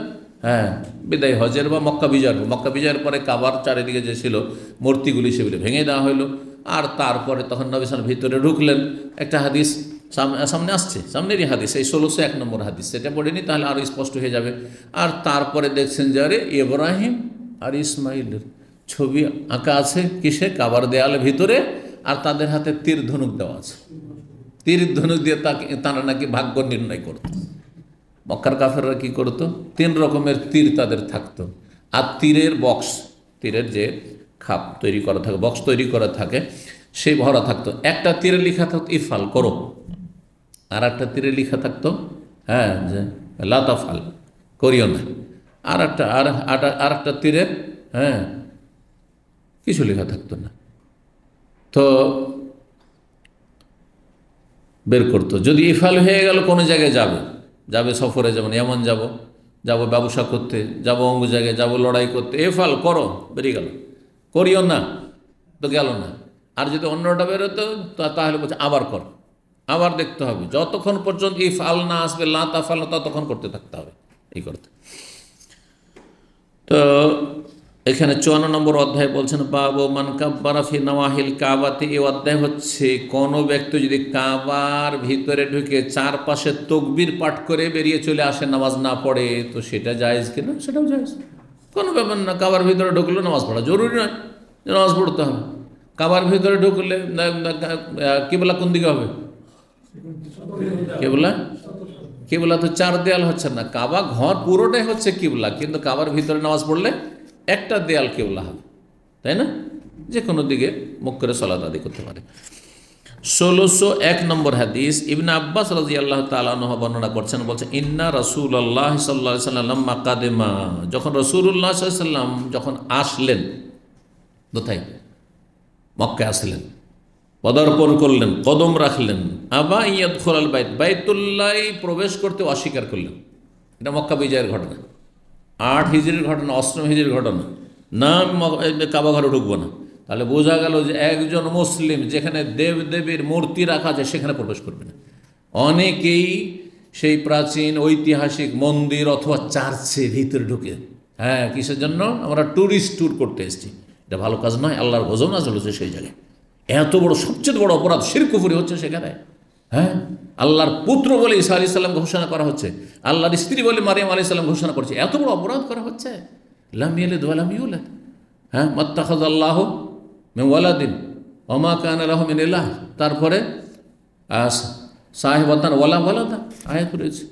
হ্যাঁ বিদায় হজের বা মক্কা বিজয়ের মক্কা বিজয়ের পরে কাবার চারিদিকে যে ছিল মূর্তিগুলি সেগুলি ভেঙে দেওয়া হলো আর তারপরে তখন নবী সাল ভিতরে ঢুকলেন একটা হাদিস সামনে আসছে সামনেরই হাদিস এই ষোলোশো এক নম্বর হাদিস সেটা পড়েনি তাহলে আরও স্পষ্ট হয়ে যাবে আর তারপরে দেখছেন যে আরে এব্রাহিম আর ইসমাইলের ছবি আঁকা আছে কিসে কাবার দেয়ালের ভিতরে আর তাদের হাতে তীর ধনুক দেওয়া আছে তীর ধনুক দিয়ে তাকে তারা নাকি ভাগ্য নির্ণয় করত মক্কার কাফেররা কি করত তিন রকমের তীর তাদের থাকতো আর তীরের বক্স তীরের যে খাপ তৈরি করা থাকে বক্স তৈরি করা থাকে সে ভরা থাকতো একটা তীরে লেখা থাকতো ইফাল করো আর একটা তীরে লেখা থাকতো হ্যাঁ যে লাতাফাল করিও না আর একটা আর আর একটা তীরে হ্যাঁ কিছু লেখা থাকতো না তো বের করতো যদি ইফাল হয়ে গেল কোনো জায়গায় যাবে যাবে সফরে যেমন এমন যাব যাব ব্যবসা করতে যাব অঙ্গ জায়গায় যাব লড়াই করতে এফাল করো বেরিয়ে গেল করিও না তো গেল না আর যদি অন্যটা বেরোতো তাহলে বলছে আবার করো আবার দেখতে হবে যতক্ষণ পর্যন্ত এই ফাল না আসবে লাতা ফাল ততক্ষণ করতে থাকতে হবে এই করতে তো এখানে চুয়ান্ন নম্বর অধ্যায় বলছেন বাবু মান কাব্বারাফি নওয়াহিল কাবাতে এই অধ্যায় হচ্ছে কোনো ব্যক্তি যদি কাবার ভিতরে ঢুকে চারপাশে তকবির পাঠ করে বেরিয়ে চলে আসে নামাজ না পড়ে তো সেটা জায়েজ কিনা সেটাও জায়েজ কোনো ব্যাপার না কাবার ভিতরে ঢুকলে নামাজ পড়া জরুরি নয় নামাজ পড়তে হবে কাবার ভিতরে ঢুকলে কেবলা কোন দিকে হবে কেবলা কেবলা তো চার দেয়াল হচ্ছে না কাবা ঘর পুরোটাই হচ্ছে কেবলা কিন্তু কাবার ভিতরে নামাজ পড়লে একটা দেয়াল কেবলা হবে তাই না যে কোনো দিকে মুখ করে সলাদ আদি করতে পারে ষোলোশো এক নম্বর হাদিস ইবনা আব্বাস রাজি আল্লাহ তালাহ বর্ণনা করছেন বলছেন ইন্না রসুল আল্লাহ সাল্লা সাল্লাম মাকাদেমা যখন রসুল্লাহ সাল্লাম যখন আসলেন কোথায় মক্কে আসলেন পদার্পণ করলেন কদম রাখলেন আবা ইয়াদ খোলাল বাইত বাইতুল্লাই প্রবেশ করতে অস্বীকার করলেন এটা মক্কা বিজয়ের ঘটনা আট হিজির ঘটনা অষ্টম হিজির ঘটনা না কাবাঘরে ঢুকবো না তাহলে বোঝা গেল যে একজন মুসলিম যেখানে দেব দেবীর মূর্তি রাখা আছে সেখানে প্রবেশ করবে না অনেকেই সেই প্রাচীন ঐতিহাসিক মন্দির অথবা চার্চে ভিতরে ঢুকে হ্যাঁ কিসের জন্য আমরা ট্যুরিস্ট ট্যুর করতে এসেছি এটা ভালো কাজ নয় আল্লাহর ভোজন আসলে সেই জায়গায় এত বড় সবচেয়ে বড় অপরাধ শিরকুফুরি হচ্ছে সেখানে হ্যাঁ আল্লাহর পুত্র বলে ঈসা আলি সাল্লাম ঘোষণা করা হচ্ছে আল্লাহর স্ত্রী বলে মারিয়াম আলি সাল্লাম ঘোষণা করছে এত বড় অপরাধ করা হচ্ছে লামিয়ালে দোয়ালাম ইউলাদ হ্যাঁ মত্তাখাজ আল্লাহ ওয়ালাদিন অমা কান আলহমিন তারপরে সাহেব সাহেবাতান ওয়ালা ওয়ালাদা আয়াত রয়েছে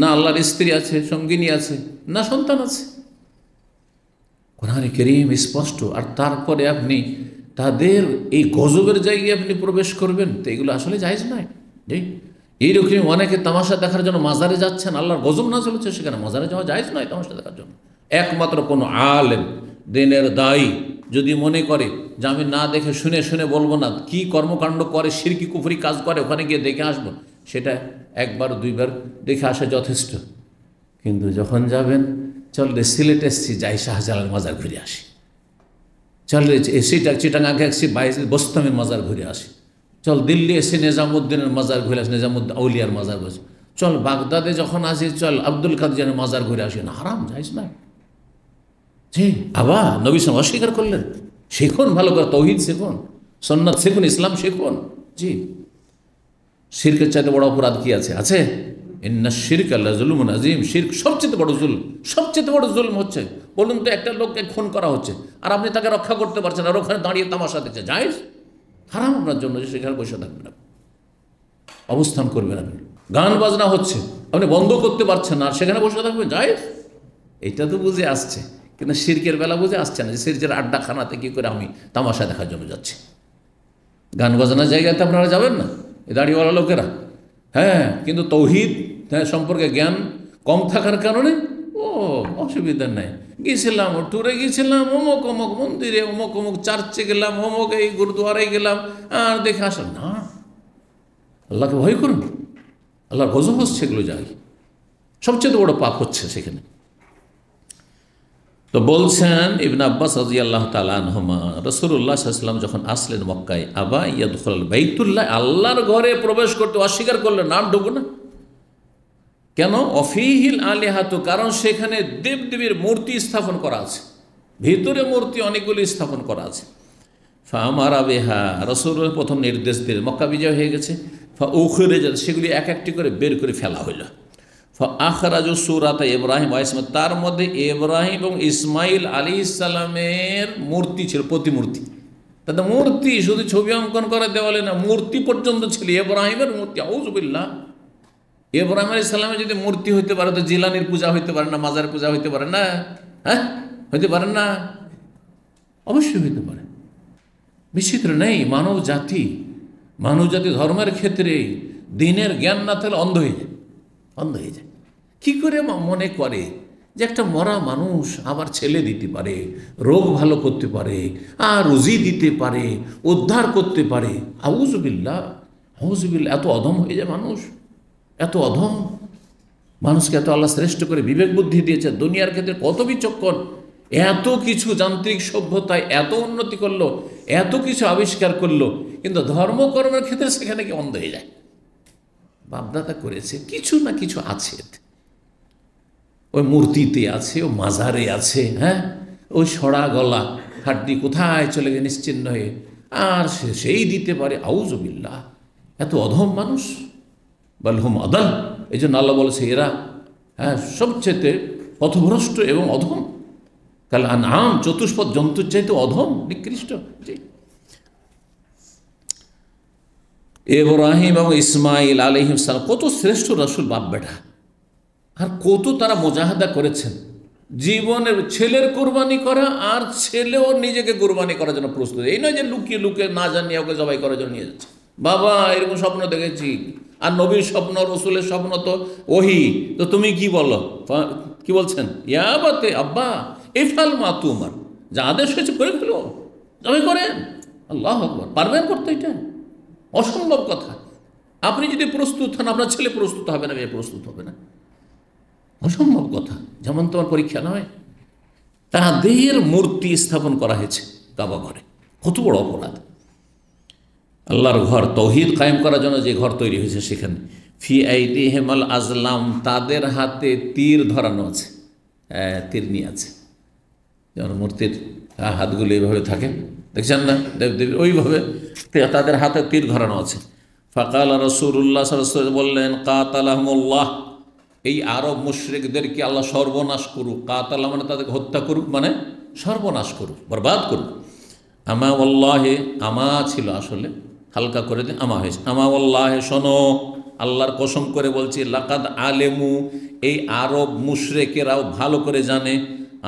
না আল্লাহর স্ত্রী আছে সঙ্গিনী আছে না সন্তান আছে কোরআনে কেরিম স্পষ্ট আর তারপরে আপনি তাদের এই গজবের জায়গায় আপনি প্রবেশ করবেন তো এগুলো আসলে জায়জ নয় এই এইরকম অনেকে তামাশা দেখার জন্য মাজারে যাচ্ছেন আল্লাহর গজব না চলেছে সেখানে মাজারে যাওয়া জায়জ নয় তামাশা দেখার জন্য একমাত্র কোনো আলেন দিনের দায়ী যদি মনে করে যে আমি না দেখে শুনে শুনে বলবো না কি কর্মকাণ্ড করে সিরকি কুফরি কাজ করে ওখানে গিয়ে দেখে আসবো সেটা একবার দুইবার দেখে আসা যথেষ্ট কিন্তু যখন যাবেন চল রে সিলেট এসছি যাই শাহজালাল মাজার ঘুরে আসি চল সেটা চিটাঙ্গাকে আসছি বাইশ বস্তমের মাজার ঘুরে আসি চল দিল্লি এসে নিজামুদ্দিনের মাজার ঘুরে আসি নিজামুদ্দিন আউলিয়ার মাজার ঘুরে চল বাগদাদে যখন আসি চল আব্দুল কাদিয়ানের মাজার ঘুরে আসি না হারাম যাইস না জি আবার নবী সাহেব অস্বীকার করলেন শেখুন ভালো করে তৌহিদ শেখুন সন্ন্যাদ শেখুন ইসলাম শেখুন জি শিরকের চাইতে বড় অপরাধ কি আছে আছে ইন্না শির্ক আল্লাহ জুলুম আজিম শির্ক সবচেয়ে বড় জুল সবচেয়ে বড় জুলম হচ্ছে বলুন তো একটা লোককে খুন করা হচ্ছে আর আপনি তাকে রক্ষা করতে পারছেন আর ওখানে দাঁড়িয়ে তামাশা দিচ্ছে জায়েজ হারাম আপনার জন্য যে সেখানে বসে থাকবেন না অবস্থান করবেন আপনি গান বাজনা হচ্ছে আপনি বন্ধ করতে পারছেন না আর সেখানে বসে থাকবেন জায়েজ এটা তো বুঝে আসছে কিন্তু শির্কের বেলা বুঝে আসছে না যে আড্ডা খানাতে কী করে আমি তামাশা দেখার জন্য যাচ্ছি গান বাজনার জায়গাতে আপনারা যাবেন না এ দাঁড়িয়েওয়ালা লোকেরা হ্যাঁ কিন্তু তৌহিদ হ্যাঁ সম্পর্কে জ্ঞান কম থাকার কারণে ও অসুবিধা নাই গিয়েছিলাম ট্যুরে গিয়েছিলাম অমুক অমুক মন্দিরে অমুক অমুক চার্চে গেলাম অমুক এই গুরুদুয়ারে গেলাম আর দেখে আসলাম না আল্লাহকে ভয় করুন আল্লাহর গজব সেগুলো যাই সবচেয়ে বড় পাপ হচ্ছে সেখানে তো বলছেন ইবন আব্বাস রাজি আল্লাহ তালানহমা রসুল্লাহ সাল্লাম যখন আসলেন মক্কায় আবা ইয়াদুল বাইতুল্লাহ আল্লাহর ঘরে প্রবেশ করতে অস্বীকার করলেন নাম ঢুকবো না কেন অফিহিল আলেহাতু কারণ সেখানে দেবদেবীর মূর্তি স্থাপন করা আছে ভিতরে মূর্তি অনেকগুলি স্থাপন করা আছে ফা আমার আবেহা রসুর প্রথম নির্দেশ দিলেন মক্কা বিজয় হয়ে গেছে ফা উখরে সেগুলি এক একটি করে বের করে ফেলা হইলো আখরাজ সুরাতে ইব্রাহিম ইসমাইল তার মধ্যে ইব্রাহিম এবং ইসমাইল আলী ইসালামের মূর্তি ছিল প্রতিমূর্তি তাদের মূর্তি শুধু ছবি অঙ্কন করে দেওয়ালে না মূর্তি পর্যন্ত ছিল এব্রাহিমের মূর্তি আউজবিল্লা এব্রাহিম আলী ইসলামের যদি মূর্তি হইতে পারে তো জিলানির পূজা হইতে পারে না মাজার পূজা হইতে পারে না হ্যাঁ হইতে পারে না অবশ্যই হইতে পারে বিচিত্র নেই মানব জাতি মানব জাতি ধর্মের ক্ষেত্রে দিনের জ্ঞান না থাকলে অন্ধ হয়ে যায় অন্ধ হয়ে যায় কী করে মনে করে যে একটা মরা মানুষ আমার ছেলে দিতে পারে রোগ ভালো করতে পারে আর রুজি দিতে পারে উদ্ধার করতে পারে আউজবিল্লা হাউজবিল্লা এত অধম হয়ে যায় মানুষ এত অধম মানুষকে এত আল্লাহ শ্রেষ্ঠ করে বিবেক বুদ্ধি দিয়েছে দুনিয়ার ক্ষেত্রে কত বিচক্ষণ এত কিছু যান্ত্রিক সভ্যতায় এত উন্নতি করলো এত কিছু আবিষ্কার করলো কিন্তু ধর্মকর্মের ক্ষেত্রে সেখানে কি অন্ধ হয়ে যায় বাপদাদা করেছে কিছু না কিছু আছে ওই মূর্তিতে আছে ও মাজারে আছে হ্যাঁ ওই সরা গলা হাড্ডি কোথায় চলে গেছে নিশ্চিন্ন হয়ে আর সে সেই দিতে পারে আউজবিল্লা এত অধম মানুষ বলহুম আদল এই জন্য আল্লাহ বলেছে এরা হ্যাঁ সবচেয়েতে পথভ্রষ্ট এবং অধম কাল আম চতুষ্পদ জন্তুর চাইতে অধম নিকৃষ্ট এব্রাহিম এবং ইসমাইল আলহিম সালাম কত শ্রেষ্ঠ রসুল বাপ বেটা আর কত তারা মোজাহাদা করেছেন জীবনের ছেলের কোরবানি করা আর ছেলেও নিজেকে কোরবানি করার জন্য প্রস্তুত এই নয় যে লুকিয়ে লুকিয়ে না জানিয়ে ওকে জবাই করার জন্য নিয়ে যাচ্ছে বাবা এরকম স্বপ্ন দেখেছি আর নবীর স্বপ্ন রসুলের স্বপ্ন তো ওহি তো তুমি কি বলো কি বলছেন ইয়াবাতে আব্বা ফাল মা তোমার যা আদেশ হয়েছে করে ফেলো জবাই করেন আল্লাহ পারবেন করতে এটা অসম্ভব কথা আপনি যদি প্রস্তুত হন আপনার ছেলে প্রস্তুত হবে না মেয়ে প্রস্তুত হবে না অসম্ভব কথা যেমন তোমার পরীক্ষা নয় দেহের মূর্তি স্থাপন করা হয়েছে কাবা ঘরে কত বড় অপরাধ আল্লাহর ঘর তৌহিদ কায়েম করার জন্য যে ঘর তৈরি হয়েছে সেখানে ফি দি হেমাল আজলাম তাদের হাতে তীর ধরানো আছে হ্যাঁ, তীর নিয়ে আছে যেমন মূর্তির হাতগুলো এভাবে থাকে দেখছেন না দেবদেবীর ওইভাবে তাদের হাতে তীর ধরানো আছে ফাকাল রসুল্লাহ সরস্বতী বললেন কাতালাহমুল্লাহ এই আরব মুশ্রিকদেরকে আল্লাহ সর্বনাশ করুক কাতালা মানে তাদেরকে হত্যা করুক মানে সর্বনাশ করুক বরবাদ করুক আমা ওল্লাহে আমা ছিল আসলে হালকা করে দিন আমা হয়েছে আমা ওল্লাহে শোনো আল্লাহর কসম করে বলছি লাকাদ আলেমু এই আরব মুশরেকেরাও ভালো করে জানে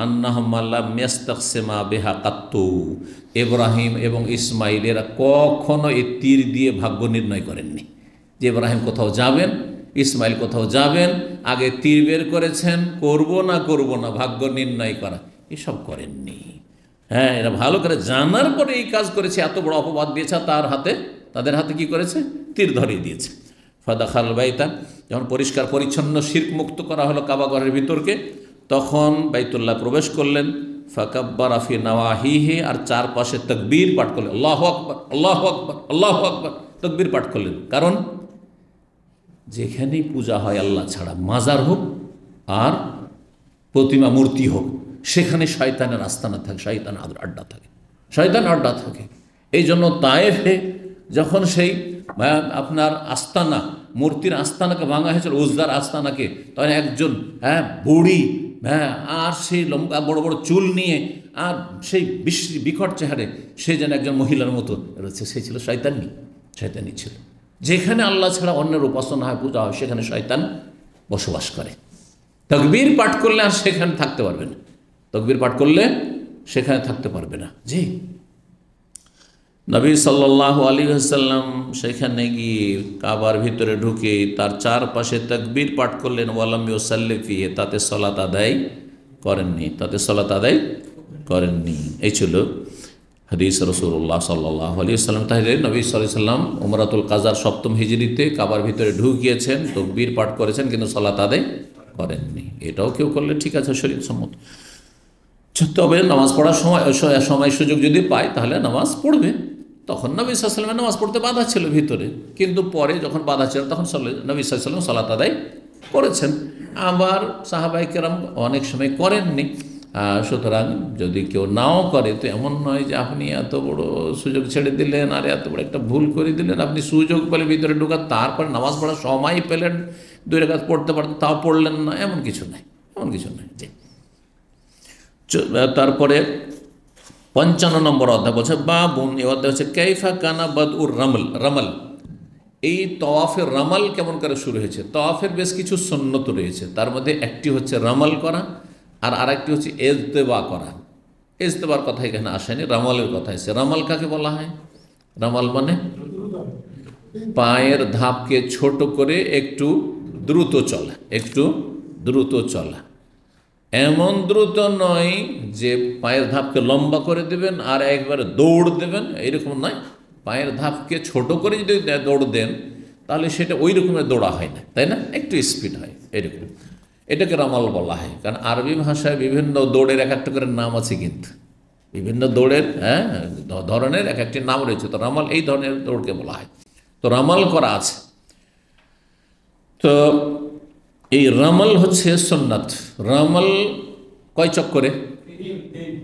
আন্নাহমাল্লা মেস্তাকসেমা বেহা কাত্তু এব্রাহিম এবং ইসমাইল এরা কখনো এই তীর দিয়ে ভাগ্য নির্ণয় করেননি যে এব্রাহিম কোথাও যাবেন ইসমাইল কোথাও যাবেন আগে তীর বের করেছেন করব না করব না ভাগ্য নির্ণয় করা এসব করেননি হ্যাঁ এরা ভালো করে জানার পরে এই কাজ করেছে এত বড় অপবাদ দিয়েছে তার হাতে তাদের হাতে কি করেছে তীর ধরিয়ে দিয়েছে ফাদা খাল বাইতা যখন পরিষ্কার পরিচ্ছন্ন শির্ক মুক্ত করা হলো কাবাগরের ভিতরকে তখন বাইতুল্লাহ প্রবেশ করলেন ফাকাব্বার আফি নওয়াহিহে আর চারপাশে তকবীর পাঠ করলেন আল্লাহ আকবর আল্লাহ আকবর আল্লাহ আকবর তকবীর পাঠ করলেন কারণ যেখানেই পূজা হয় আল্লাহ ছাড়া মাজার হোক আর প্রতিমা মূর্তি হোক সেখানে শয়তানের আস্তানা থাকে শয়তান আড্ডা থাকে শয়তান আড্ডা থাকে এই জন্য তায়েফে যখন সেই আপনার আস্তানা মূর্তির আস্তানাকে ভাঙা হয়েছিল উজদার আস্তানাকে তখন একজন হ্যাঁ বুড়ি হ্যাঁ আর সেই লম্বা বড় বড় চুল নিয়ে আর সেই বিশ্রী বিকট চেহারে সে যেন একজন মহিলার মতো রয়েছে সে ছিল শয়তানি শয়তানি ছিল যেখানে আল্লাহ ছাড়া অন্যের উপাসনা হয় পূজা হয় সেখানে শয়তান বসবাস করে তকবীর পাঠ করলে আর সেখানে থাকতে পারবে না তকবীর পাঠ করলে সেখানে থাকতে পারবে না জি নবী সাল্লাহ আলী আসাল্লাম সেখানে গিয়ে কাবার ভিতরে ঢুকে তার চারপাশে তকবির পাঠ করলেন ওয়ালামি ওসাল্লিফিয়ে তাতে সলাত আদায় করেননি তাতে সলাত আদায় করেননি এই ছিল হদিস রসুল্লাহ সাল্লাহ আলী সাল্লাম তাহলে নবী সাল্লাহ সাল্লাম উমরাতুল কাজার সপ্তম হিজড়িতে কাবার ভিতরে ঢুকিয়েছেন তকবির পাঠ করেছেন কিন্তু সলাত আদায় করেননি এটাও কেউ করলে ঠিক আছে শরীর সম্মত তবে নামাজ পড়ার সময় সময় সুযোগ যদি পায় তাহলে নামাজ পড়বে তখন নবী সাল্লামের নামাজ পড়তে বাধা ছিল ভিতরে কিন্তু পরে যখন বাধা ছিল তখন নবী সাল্লাম সালাত আদায় করেছেন আবার সাহাবাই কেরাম অনেক সময় করেননি সুতরাং যদি কেউ নাও করে তো এমন নয় যে আপনি এত বড় সুযোগ ছেড়ে দিলেন আর এত বড় একটা ভুল করে দিলেন আপনি সুযোগ পেলে ভিতরে ঢুকা তারপরে নামাজ পড়ার সময় পেলেন দুই রেখাত পড়তে পারতেন তাও পড়লেন না এমন কিছু নাই এমন কিছু নাই তারপরে পঞ্চান্ন নম্বর অধ্যায় বলছে বা বোন এ অধ্যায় হচ্ছে কেফা কানা বাদ উর রমল রমল এই তওয়াফের রমল কেমন করে শুরু হয়েছে তওয়াফের বেশ কিছু সন্ন্যত রয়েছে তার মধ্যে একটি হচ্ছে রমল করা আর আরেকটি হচ্ছে এজতেবা করা এজতেবার কথা এখানে আসেনি রামালের কথা এসে রামাল কাকে বলা হয় রামাল মানে পায়ের ধাপকে ছোট করে একটু দ্রুত চলা একটু দ্রুত চলা এমন দ্রুত নয় যে পায়ের ধাপকে লম্বা করে দেবেন আর একবারে দৌড় দেবেন এরকম নয় পায়ের ধাপকে ছোট করে যদি দৌড় দেন তাহলে সেটা ওই রকমের দৌড়া হয় না তাই না একটু স্পিড হয় এরকম এটাকে রামাল বলা হয় কারণ আরবি ভাষায় বিভিন্ন দৌড়ের এক একটা করে নাম আছে কিন্তু বিভিন্ন দৌড়ের হ্যাঁ ধরনের এক একটি নাম রয়েছে তো রামাল এই ধরনের দৌড়কে বলা হয় তো রামাল করা আছে তো এই রামাল হচ্ছে সোননাথ রামাল কয় চক্করে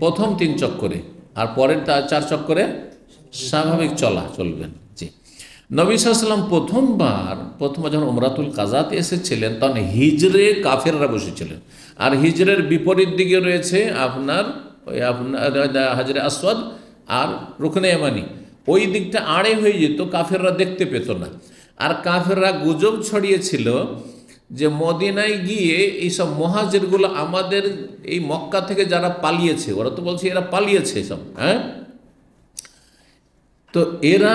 প্রথম তিন চক্করে আর পরের চার চক্করে স্বাভাবিক চলা চলবেন জি নবী প্রথমবার প্রথমবার যখন উমরাতুল কাজাত এসেছিলেন তখন হিজরে কাফেররা বসেছিলেন আর হিজরের বিপরীত দিকে রয়েছে আপনার ওই আপনার হাজরে আসওয়াদ আর রুখনে এমানি ওই দিকটা আড়ে হয়ে যেত কাফেররা দেখতে পেত না আর কাফেররা গুজব ছড়িয়েছিল যে মদিনায় গিয়ে এইসব মহাজেরগুলো আমাদের এই মক্কা থেকে যারা পালিয়েছে ওরা তো বলছে এরা পালিয়েছে সব হ্যাঁ তো এরা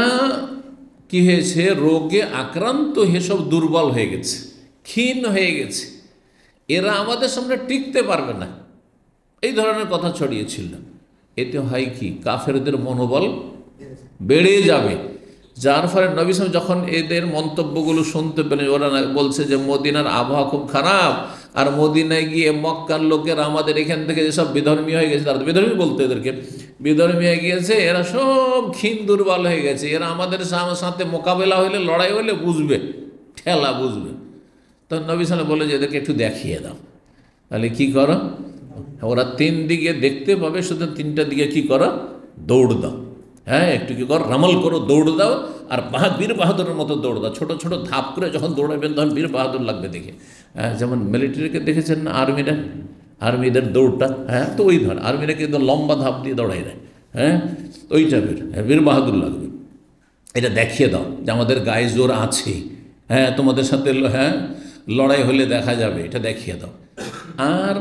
কি হয়েছে রোগে আক্রান্ত হয়ে সব দুর্বল হয়ে গেছে ক্ষীণ হয়ে গেছে এরা আমাদের সামনে টিকতে পারবে না এই ধরনের কথা ছড়িয়েছিল এতে হয় কি কাফেরদের মনোবল বেড়ে যাবে যার ফলে নবী যখন এদের মন্তব্যগুলো শুনতে পেলেন ওরা বলছে যে মদিনার আবহাওয়া খুব খারাপ আর মদিনায় গিয়ে মক্কার লোকেরা আমাদের এখান থেকে যেসব বিধর্মী হয়ে গেছে তারা বিধর্মী বলতো এদেরকে বিধর্মী হয়ে গিয়েছে এরা সব ক্ষীণ দুর্বল হয়ে গেছে এরা আমাদের সাথে মোকাবেলা হইলে লড়াই হইলে বুঝবে ঠেলা বুঝবে তো নবী সালে বলে যে এদেরকে একটু দেখিয়ে দাও তাহলে কি করো ওরা তিন দিকে দেখতে পাবে শুধু তিনটা দিকে কি করো দৌড় দাও হ্যাঁ একটু কি কর রামল করো দৌড় দাও আর বাহা বীর বাহাদুরের মতো দৌড় দাও ছোটো ছোটো ধাপ করে যখন দৌড়াবেন তখন বীর বাহাদুর লাগবে দেখে হ্যাঁ, যেমন মিলিটারিকে দেখেছেন না আর্মিরা আর্মিদের দৌড়টা হ্যাঁ তো ওই ধর আর্মিরা কিন্তু লম্বা ধাপ দিয়ে দৌড়াই দেয় হ্যাঁ ওই টাইপের হ্যাঁ, বীর বাহাদুর লাগবে এটা দেখিয়ে দাও যে আমাদের গায়ে জোর আছে হ্যাঁ তোমাদের সাথে হ্যাঁ লড়াই হলে দেখা যাবে এটা দেখিয়ে দাও আর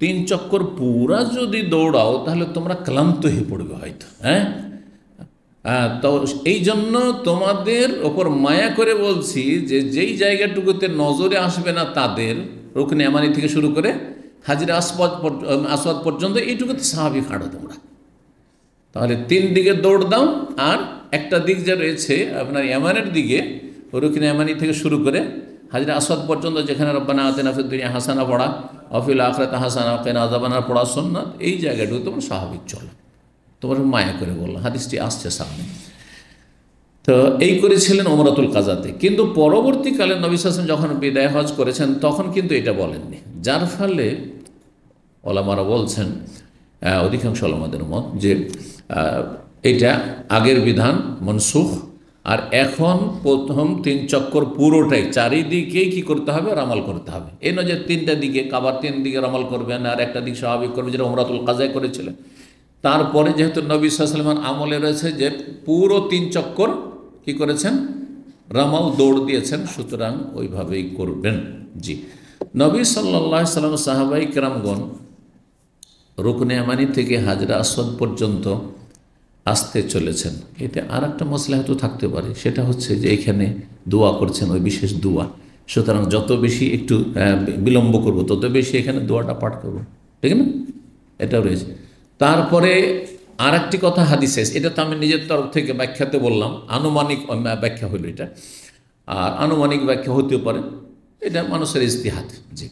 তিন চক্কর পুরা যদি দৌড়াও তাহলে তোমরা ক্লান্ত হয়ে পড়বে হয়তো হ্যাঁ তো এই জন্য তোমাদের ওপর মায়া করে বলছি যে যেই জায়গাটুকুতে নজরে আসবে না তাদের রুকনে আমানি থেকে শুরু করে হাজিরা আসবাদ আসবাদ পর্যন্ত এইটুকুতে স্বাভাবিক হাঁটো তোমরা তাহলে তিন দিকে দৌড় দাও আর একটা দিক যে রয়েছে আপনার এমানের দিকে রুকিনে এমানি থেকে শুরু করে হাজিরা আসবাদ পর্যন্ত যেখানে রব্বানা আতেন দুনিয়া হাসানা পড়া অফিল আখরাত হাসানা কেনা আজাবানা পড়া সোননাথ এই জায়গাটুকু তোমরা স্বাভাবিক চলে তোমার মায়া করে বললাম হাদিসটি আসছে সামনে তো এই করেছিলেন ওমরাতুল কাজাতে কিন্তু পরবর্তীকালে নবী সাসম যখন বিদায় হজ করেছেন তখন কিন্তু এটা বলেননি যার ফলে ওলামারা বলছেন অধিকাংশ ওলামাদের মত যে এটা আগের বিধান মনসুখ আর এখন প্রথম তিন চক্কর পুরোটাই চারিদিকেই কি করতে হবে রামাল করতে হবে এই নয় যে তিনটা দিকে কাবার তিন দিকে রামাল করবেন আর একটা দিক স্বাভাবিক করবে যেটা অমরাতুল কাজায় করেছিলেন তারপরে যেহেতু নবী সাল্লামান আমলে রয়েছে যে পুরো তিন চক্কর কি করেছেন রামাও দৌড় দিয়েছেন সুতরাং ওইভাবেই করবেন জি নবী সাল্লা সাল্লাম সাহাবাই কেরামগণ রুকনে আমানি থেকে হাজরা আসদ পর্যন্ত আসতে চলেছেন এতে আর একটা মশলা হয়তো থাকতে পারে সেটা হচ্ছে যে এখানে দোয়া করছেন ওই বিশেষ দোয়া সুতরাং যত বেশি একটু বিলম্ব করব তত বেশি এখানে দোয়াটা পাঠ করব ঠিক না এটাও রয়েছে তারপরে আর একটি কথা হাদিসে এটা তো আমি নিজের তরফ থেকে ব্যাখ্যাতে বললাম আনুমানিক ব্যাখ্যা হলো এটা আর আনুমানিক ব্যাখ্যা হতেও পারে এটা মানুষের ইস্তিহাত জি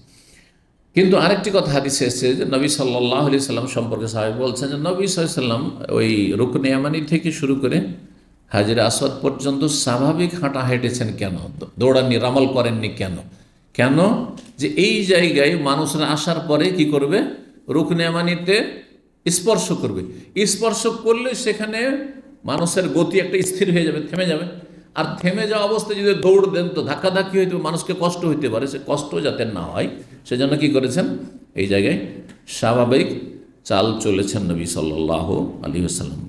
কিন্তু আরেকটি কথা হাদিস এসেছে যে নবী সাল্লাহ আলি সাল্লাম সম্পর্কে সাহেব বলছেন যে নবী সাল্লাম ওই রুকনে আমানি থেকে শুরু করে হাজির আসদ পর্যন্ত স্বাভাবিক হাঁটা হেঁটেছেন কেন দৌড়াননি রামাল করেননি কেন কেন যে এই জায়গায় মানুষরা আসার পরে কি করবে রুকনে আমানিতে স্পর্শ করবে স্পর্শ করলে সেখানে মানুষের গতি একটা স্থির হয়ে যাবে থেমে যাবে আর থেমে যাওয়া অবস্থায় যদি দৌড় দেন তো ধাক্কাধাক্কি হইতে মানুষকে কষ্ট হইতে পারে সে কষ্ট যাতে না হয় সেজন্য কি করেছেন এই জায়গায় স্বাভাবিক চাল চলেছেন নবী সাল্লাহ আলী আসাল্লাম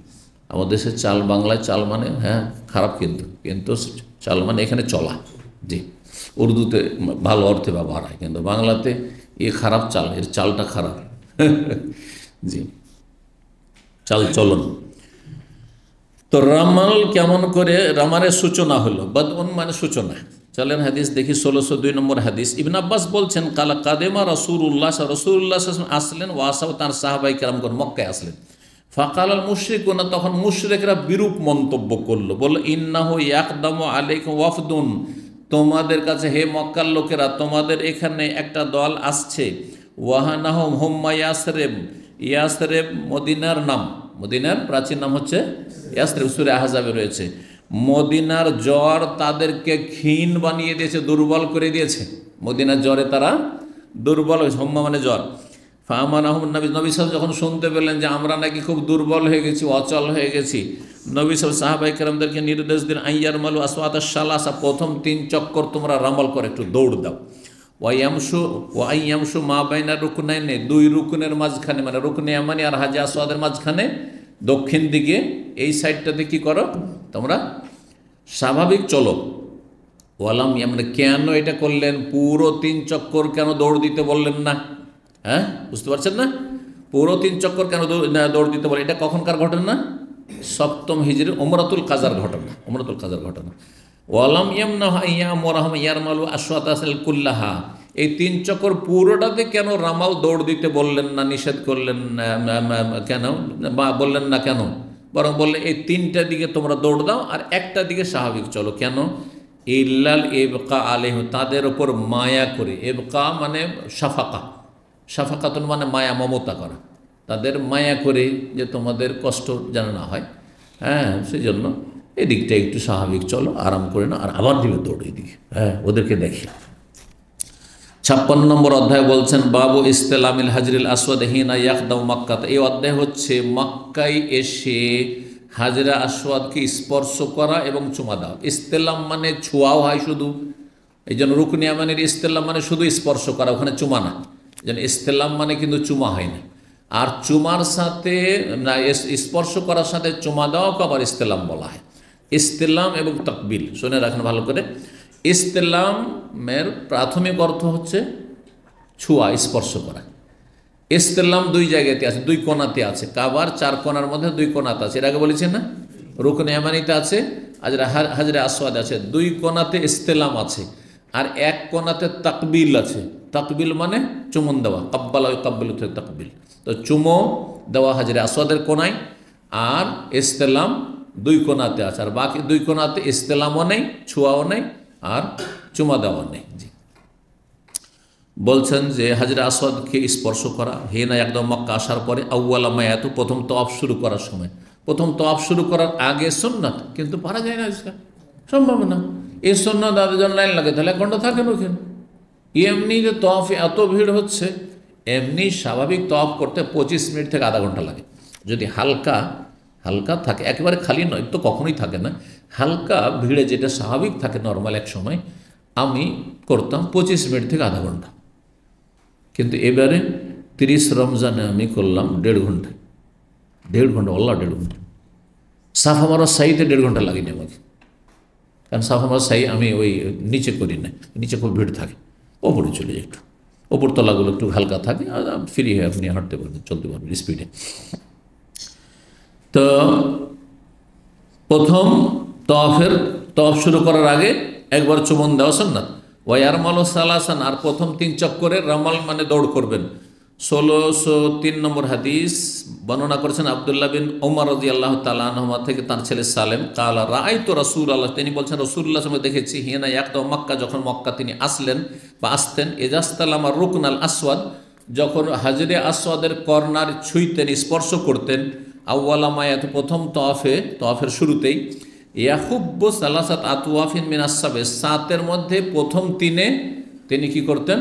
আমাদের দেশে চাল বাংলায় চাল মানে হ্যাঁ খারাপ কিন্তু কিন্তু চাল মানে এখানে চলা জি উর্দুতে ভালো অর্থে ব্যবহার হয় কিন্তু বাংলাতে এ খারাপ চাল এর চালটা খারাপ জি চালচলন তো রামাল কেমন করে রামারের সূচনা হলো বদমন মানে সূচনা চলেন হাদিস দেখি ষোলোশো দুই নম্বর হাদিস ইবন আব্বাস বলছেন কালা কাদেমা রসুর রসুল্লাহ আসলেন ওয়াসাও তাঁর সাহাবাই কেরামগর মক্কায় আসলেন মুশ্রিক না তখন মুশ্রিকরা বিরূপ মন্তব্য করলো বলল ইন্নাহ একদম আলেক ওয়াফদুন তোমাদের কাছে হে মক্কার লোকেরা তোমাদের এখানে একটা দল আসছে ওয়াহানাহ হোম্মায়াসরেম ইয়াসরেব মদিনার নাম মদিনার প্রাচীন নাম হচ্ছে ইয়াসরেব সুরে আহজাবে রয়েছে মদিনার জ্বর তাদেরকে ক্ষীণ বানিয়ে দিয়েছে দুর্বল করে দিয়েছে মদিনার জ্বরে তারা দুর্বল হয়েছে হোম্মা মানে জ্বর ফাহমান আহমদ নবী নবী সাহেব যখন শুনতে পেলেন যে আমরা নাকি খুব দুর্বল হয়ে গেছি অচল হয়ে গেছি নবী সাহেব সাহাবাই কেরামদেরকে নির্দেশ দিন আইয়ার মালু আসওয়াত সালাসা প্রথম তিন চক্কর তোমরা রামল করে একটু দৌড় দাও ওয়াইয়ামশু ওয়াইয়ামশু মা বাইনা রুকনাইনে দুই রুকুনের মাঝখানে মানে রুকনে আমানি আর হাজি আসওয়াদের মাঝখানে দক্ষিণ দিকে এই সাইডটাতে কি করো তোমরা স্বাভাবিক চলো ওয়ালাম মানে কেন এটা করলেন পুরো তিন চক্কর কেন দৌড় দিতে বললেন না হ্যাঁ বুঝতে পারছেন না পুরো তিন চক্কর কেন দৌড় দিতে বলে এটা কখনকার ঘটনা সপ্তম হিজড়ির অমরাতুল কাজার ঘটনা অমরাতুল কাজার ঘটনা ওয়ালাম ইয়ামনাহা ইয়াম ওরাহম ইয়ারমালু আশাত আসল কুল্লাহা এই তিন চক্কর পুরোটাতে কেন রামাল দৌড় দিতে বললেন না নিষেধ করলেন কেন বা বললেন না কেন বরং বললেন এই তিনটা দিকে তোমরা দৌড় দাও আর একটা দিকে স্বাভাবিক চলো কেন ইল্লাল এবকা আলেহ তাদের ওপর মায়া করে এবকা মানে সাফাকা সাফাকাতন মানে মায়া মমতা করা তাদের মায়া করে যে তোমাদের কষ্ট যেন না হয় হ্যাঁ সেই জন্য এদিকটা একটু স্বাভাবিক চলো আরাম করে না আর আবার দিবে দৌড় এদিকে হ্যাঁ ওদেরকে দেখি ছাপ্পান্ন নম্বর অধ্যায় বলছেন বাবু ইস্তেলামিল হাজরিল আসওয়াদ হিনা ইয়াকদাউ মাক্কাত এই অধ্যায় হচ্ছে মাক্কাই এসে হাজরা আসওয়াদকে স্পর্শ করা এবং চুমা দেওয়া ইস্তেলাম মানে ছোঁয়াও হয় শুধু এই জন্য রুকনিয়ামানের ইস্তেলাম মানে শুধু স্পর্শ করা ওখানে চুমা না যেন ইস্তেলাম মানে কিন্তু চুমা হয় না আর চুমার সাথে না স্পর্শ করার সাথে চুমা দেওয়াকে আবার ইস্তেলাম বলা হয় ইস্তেলাম এবং তকবিল শুনে রাখেন ভালো করে ইস্তেলামের প্রাথমিক অর্থ হচ্ছে ছুয়া স্পর্শ করা ইস্তেলাম দুই জায়গাতে আছে দুই কোনাতে আছে কাবার চার কোনার মধ্যে দুই কোনাতে আছে এর আগে বলেছেন না রুকনে এমানিতে আছে আজরা হাজরা আসওয়াদ আছে দুই কোনাতে ইস্তেলাম আছে আর এক কোনাতে তাকবিল আছে তাকবিল মানে চুমন দেওয়া কাব্বাল কাব্বিল তাকবিল তো চুমো দেওয়া হাজরে আসওয়াদের কোনায় আর ইস্তেলাম দুই কোনাতে আছে আর বাকি দুই কোনাতে ইস্তেলামও নেই ছোঁয়াও নেই আর চুমা দেওয়াও নেই জি বলছেন যে হাজরা আসদকে স্পর্শ করা না একদম মক্কা আসার পরে আউ্য়ালা মায়াত প্রথম তফ শুরু করার সময় প্রথম তফ শুরু করার আগে সোননাথ কিন্তু পারা যায় না আজকাল সম্ভব না এ সোননাথ দাদা জন লাইন লাগে তাহলে ঘন্টা থাকেন ওখানে এমনি যে তফে এত ভিড় হচ্ছে এমনি স্বাভাবিক তফ করতে পঁচিশ মিনিট থেকে আধা ঘন্টা লাগে যদি হালকা হালকা থাকে একেবারে খালি নয় তো কখনোই থাকে না হালকা ভিড়ে যেটা স্বাভাবিক থাকে নর্মাল এক সময় আমি করতাম পঁচিশ মিনিট থেকে আধা ঘন্টা কিন্তু এবারে তিরিশ রমজানে আমি করলাম দেড় ঘন্টা দেড় ঘন্টা অল্লা দেড় ঘন্টা সাফ আমার সাইতে দেড় ঘন্টা লাগেনি আমাকে কারণ সাফ আমার সাই আমি ওই নিচে করি না নিচে খুব ভিড় থাকে ওপরে চলে যাই একটু ওপর তলাগুলো একটু হালকা থাকে আর ফ্রি হয়ে আপনি হাঁটতে পারবেন চলতে পারবেন স্পিডে তো প্রথম তফের তফ শুরু করার আগে একবার চুমন দেওয়া না ওয়ারমাল সালাসান আর প্রথম তিন চক্করে রামাল মানে দৌড় করবেন ষোলোশো তিন নম্বর হাদিস বর্ণনা করেছেন আবদুল্লাহ বিন ওমর রাজি আল্লাহ তালা থেকে তার ছেলে সালেম কাল রায় তো রসুল আল্লাহ তিনি বলছেন রসুল্লাহ সঙ্গে দেখেছি হিয়ানা তো মক্কা যখন মক্কা তিনি আসলেন বা আসতেন আর রুকনাল আসওয়াদ যখন হাজরে আসওয়াদের কর্নার ছুঁইতেন স্পর্শ করতেন আউ্লামায়াত প্রথম তফে তফের শুরুতেই ইয়াহুব্ব সালাসাত আতুয়াফিন মিনাসাবে সাতের মধ্যে প্রথম তিনে তিনি কি করতেন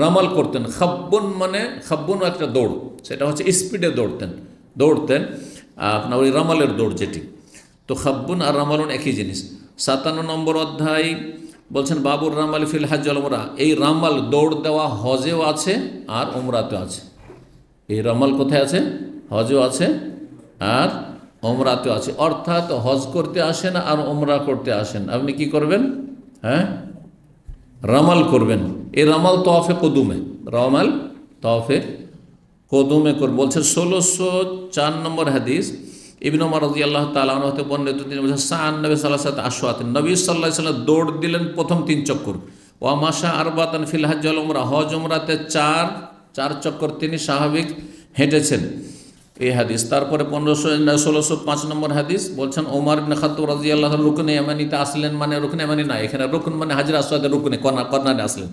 রামাল করতেন খাব্বন মানে খাব্বন একটা দৌড় সেটা হচ্ছে স্পিডে দৌড়তেন দৌড়তেন আপনার ওই রামালের দৌড় যেটি তো খাব্বুন আর রামালুন একই জিনিস সাতান্ন নম্বর অধ্যায় বলছেন বাবুর রামাল ফিল হাজল ওমরা এই রামাল দৌড় দেওয়া হজেও আছে আর ওমরাতেও আছে এই রামাল কোথায় আছে হজেও আছে আর ওমরাতে আছে অর্থাৎ হজ করতে আসেন আর ওমরা করতে আসেন আপনি কি করবেন হ্যাঁ রামাল করবেন এই রামাল তফে কদুমে রামাল তফে কদুমে কর বলছে ষোলোশো চার নম্বর হাদিস ইবিন মারদি আল্লাহ তালাহতে বর্ণিত তিনি বলছেন সাহান নবী সাল্লাহ আশো আশোয়াত নবী সাল্লাহ সাল্লাহ দৌড় দিলেন প্রথম তিন চক্কর ওয়া মাসা আরবাতান ফিলহাজ ওমরা হজ ওমরাতে চার চার চক্কর তিনি স্বাভাবিক হেঁটেছেন এই হাদিস তারপরে পনেরোশো ষোলোশো পাঁচ নম্বর হাদিস বলছেন ওমার খাতু রাজি আল্লাহ রুকনে এমানিতে আসলেন মানে রুকনে এমানি না এখানে রুকন মানে হাজির আসাদের রুকনে কর্না কর্নারে আসলেন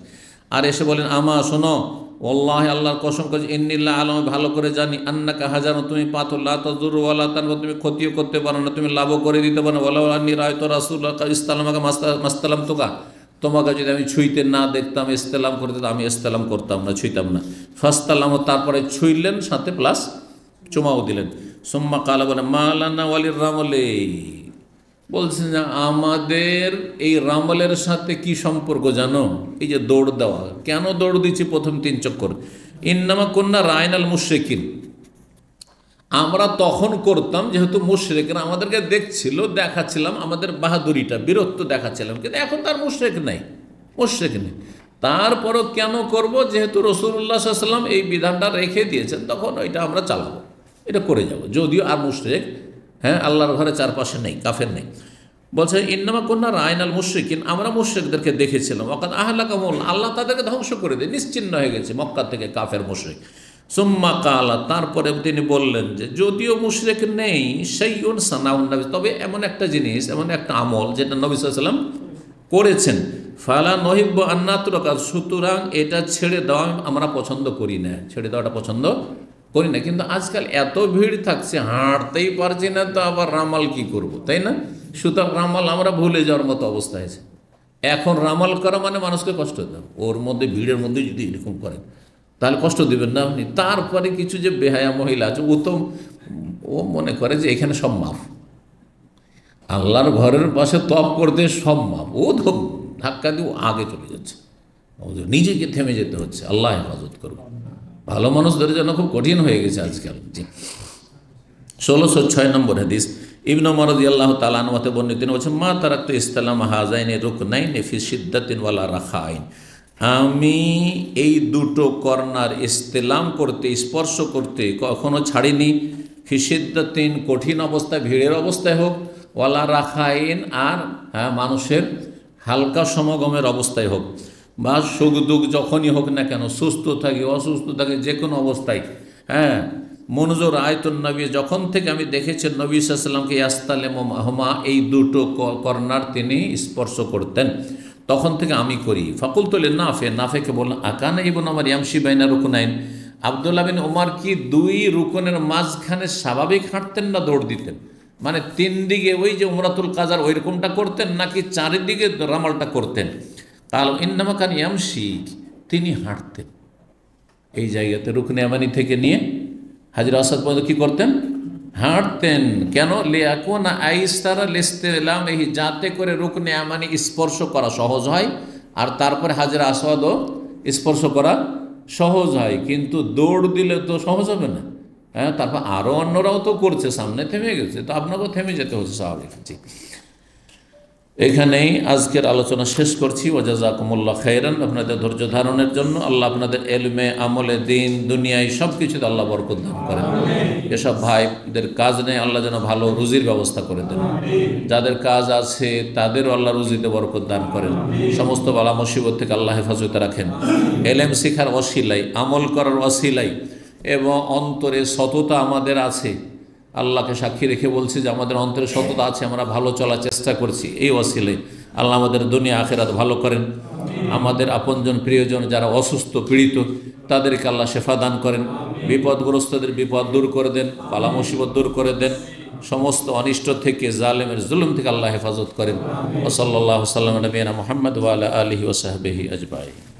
আর এসে বলেন আমা শোনো আল্লাহ আল্লাহর কসম করছি ইন্নিল্লা আলম ভালো করে জানি আন্নাকা হাজারো তুমি পাথর লাতুর ওলা তানবা তুমি ক্ষতিও করতে পারো না তুমি লাভও করে দিতে পারো ওলা আল্লাহ রায় তো রাসুল ইস্তালামাকে মাস্তালাম তোকা তোমাকে যদি আমি ছুঁইতে না দেখতাম ইস্তেলাম করতে আমি ইস্তালাম করতাম না ছুঁইতাম না ফাস্তালাম তারপরে ছুঁইলেন সাথে প্লাস চুমাও দিলেন সোম্মা কালা বলে মালানা ওয়ালির রামলে বলছেন যে আমাদের এই রামলের সাথে কি সম্পর্ক জানো এই যে দৌড় দেওয়া কেন দৌড় দিচ্ছি প্রথম তিন চক্কর ইন্নামা কন্যা রায়নাল মুশেকিন আমরা তখন করতাম যেহেতু মুশরেকরা আমাদেরকে দেখছিল দেখাচ্ছিলাম আমাদের বাহাদুরিটা বীরত্ব দেখাচ্ছিলাম কিন্তু এখন তার মুশ্রেক নাই মুশ্রেক নেই তারপরও কেন করব যেহেতু রসুল্লাহ সাল্লাম এই বিধানটা রেখে দিয়েছেন তখন ওইটা আমরা চালাবো এটা করে যাব যদিও আর মুশ্রেক হ্যাঁ আল্লাহর ঘরে চারপাশে নেই কাফের নেই বলছে ইন্নামা কন্যা রায়ন আল মুশ্রিকিন আমরা মুশ্রিকদেরকে দেখেছিলাম অকাত আহ্লা কামল আল্লাহ তাদেরকে ধ্বংস করে দেয় নিশ্চিন্ন হয়ে গেছে মক্কা থেকে কাফের মুশ্রিক সুম্মা কালা তারপরে তিনি বললেন যে যদিও মুশ্রেক নেই সেই উন নবী তবে এমন একটা জিনিস এমন একটা আমল যেটা নবী সাল্লাম করেছেন ফালা নহিব্য আন্নাতুরকা সুতরাং এটা ছেড়ে দেওয়া আমরা পছন্দ করি না ছেড়ে দেওয়াটা পছন্দ করি না কিন্তু আজকাল এত ভিড় থাকছে হাঁটতেই পারছি না তো আবার রামাল কি করব তাই না সুতরাং রামাল আমরা ভুলে যাওয়ার মতো অবস্থা হয়েছে এখন রামাল করা মানে মানুষকে কষ্ট দেওয়া ওর মধ্যে ভিড়ের মধ্যে যদি এরকম করেন তাহলে কষ্ট দেবেন না আপনি তারপরে কিছু যে বেহায়া মহিলা আছে ও তো ও মনে করে যে এখানে সব মাফ আল্লাহর ঘরের পাশে তপ করতে সব মাফ ও ধাক্কা দিয়ে আগে চলে যাচ্ছে নিজেকে থেমে যেতে হচ্ছে আল্লাহ হেফাজত করবো ভালো মানুষ ধরে জন্য খুব কঠিন হয়ে গেছে আজকাল জি ষোলোশো ছয় নম্বর হাদিস ইবন মরদি আল্লাহ তালানুমাতে বর্ণিত তিনি বলছেন মা ইস্তালাম ইসলাম এ রুক নাই নেফি সিদ্ধাতিন ওয়ালা রাখা আইন আমি এই দুটো কর্নার ইস্তেলাম করতে স্পর্শ করতে কখনো ছাড়িনি ফিসিদ্দাতিন কঠিন অবস্থায় ভিড়ের অবস্থায় হোক ওয়ালা আইন আর হ্যাঁ মানুষের হালকা সমাগমের অবস্থায় হোক বা সুখ দুঃখ যখনই হোক না কেন সুস্থ থাকি অসুস্থ থাকি যে কোনো অবস্থায় হ্যাঁ মনোজোর আয়তন নবী যখন থেকে আমি দেখেছি নবী সাল্লামকে ইয়াস্তালেম মাহমা এই দুটো কর্নার তিনি স্পর্শ করতেন তখন থেকে আমি করি ফাকুল তোলে নাফে নাফেকে বললাম আকানে ইবন আমার ইয়ামসি বাইনা রুকুনাইন আবদুল্লাহ বিন ওমার কি দুই রুকনের মাঝখানে স্বাভাবিক হাঁটতেন না দৌড় দিতেন মানে তিন দিকে ওই যে উমরাতুল কাজার ওইরকমটা করতেন নাকি চারিদিকে রামালটা করতেন কাল ইন্নামাকান ইয়ামশিক তিনি হাঁটতেন এই জায়গাতে রুকনে আমানি থেকে নিয়ে হাজির আসাদ পর্যন্ত কী করতেন হাঁটতেন কেন লেয়াকুন আইস্তারা লেস্তেলাম এই যাতে করে রুকনে আমানি স্পর্শ করা সহজ হয় আর তারপরে হাজির আসাদও স্পর্শ করা সহজ হয় কিন্তু দৌড় দিলে তো সহজ হবে না হ্যাঁ তারপর আরও অন্যরাও তো করছে সামনে থেমে গেছে তো আপনাকেও থেমে যেতে হচ্ছে স্বাভাবিক এখানেই আজকের আলোচনা শেষ করছি ওজাজাকুমুল্লাহ খাইরান আপনাদের ধৈর্য ধারণের জন্য আল্লাহ আপনাদের এলমে আমলে দিন দুনিয়ায় সব কিছুতে আল্লাহ বরকত দান করেন এসব ভাইদের কাজ নেই আল্লাহ যেন ভালো রুজির ব্যবস্থা করে দেন যাদের কাজ আছে তাদেরও আল্লাহ রুজিতে বরকত দান করেন সমস্ত বালা মুসিবত থেকে আল্লাহ হেফাজতে রাখেন এলএম শিখার অশিলাই আমল করার অশিলাই এবং অন্তরে সততা আমাদের আছে আল্লাহকে সাক্ষী রেখে বলছি যে আমাদের অন্তরে সততা আছে আমরা ভালো চলার চেষ্টা করছি এই অসিলে আল্লাহ আমাদের দুনিয়া আখেরাত ভালো করেন আমাদের আপনজন প্রিয়জন যারা অসুস্থ পীড়িত তাদেরকে আল্লাহ শেফা দান করেন বিপদগ্রস্তদের বিপদ দূর করে দেন পালা মুসিবত দূর করে দেন সমস্ত অনিষ্ট থেকে জালেমের জুলুম থেকে আল্লাহ হেফাজত করেন ওসল্লাহ সাল্লাম নবীনা মোহাম্মদ ওয়ালা আলহি ওসাহবেহি আজবাই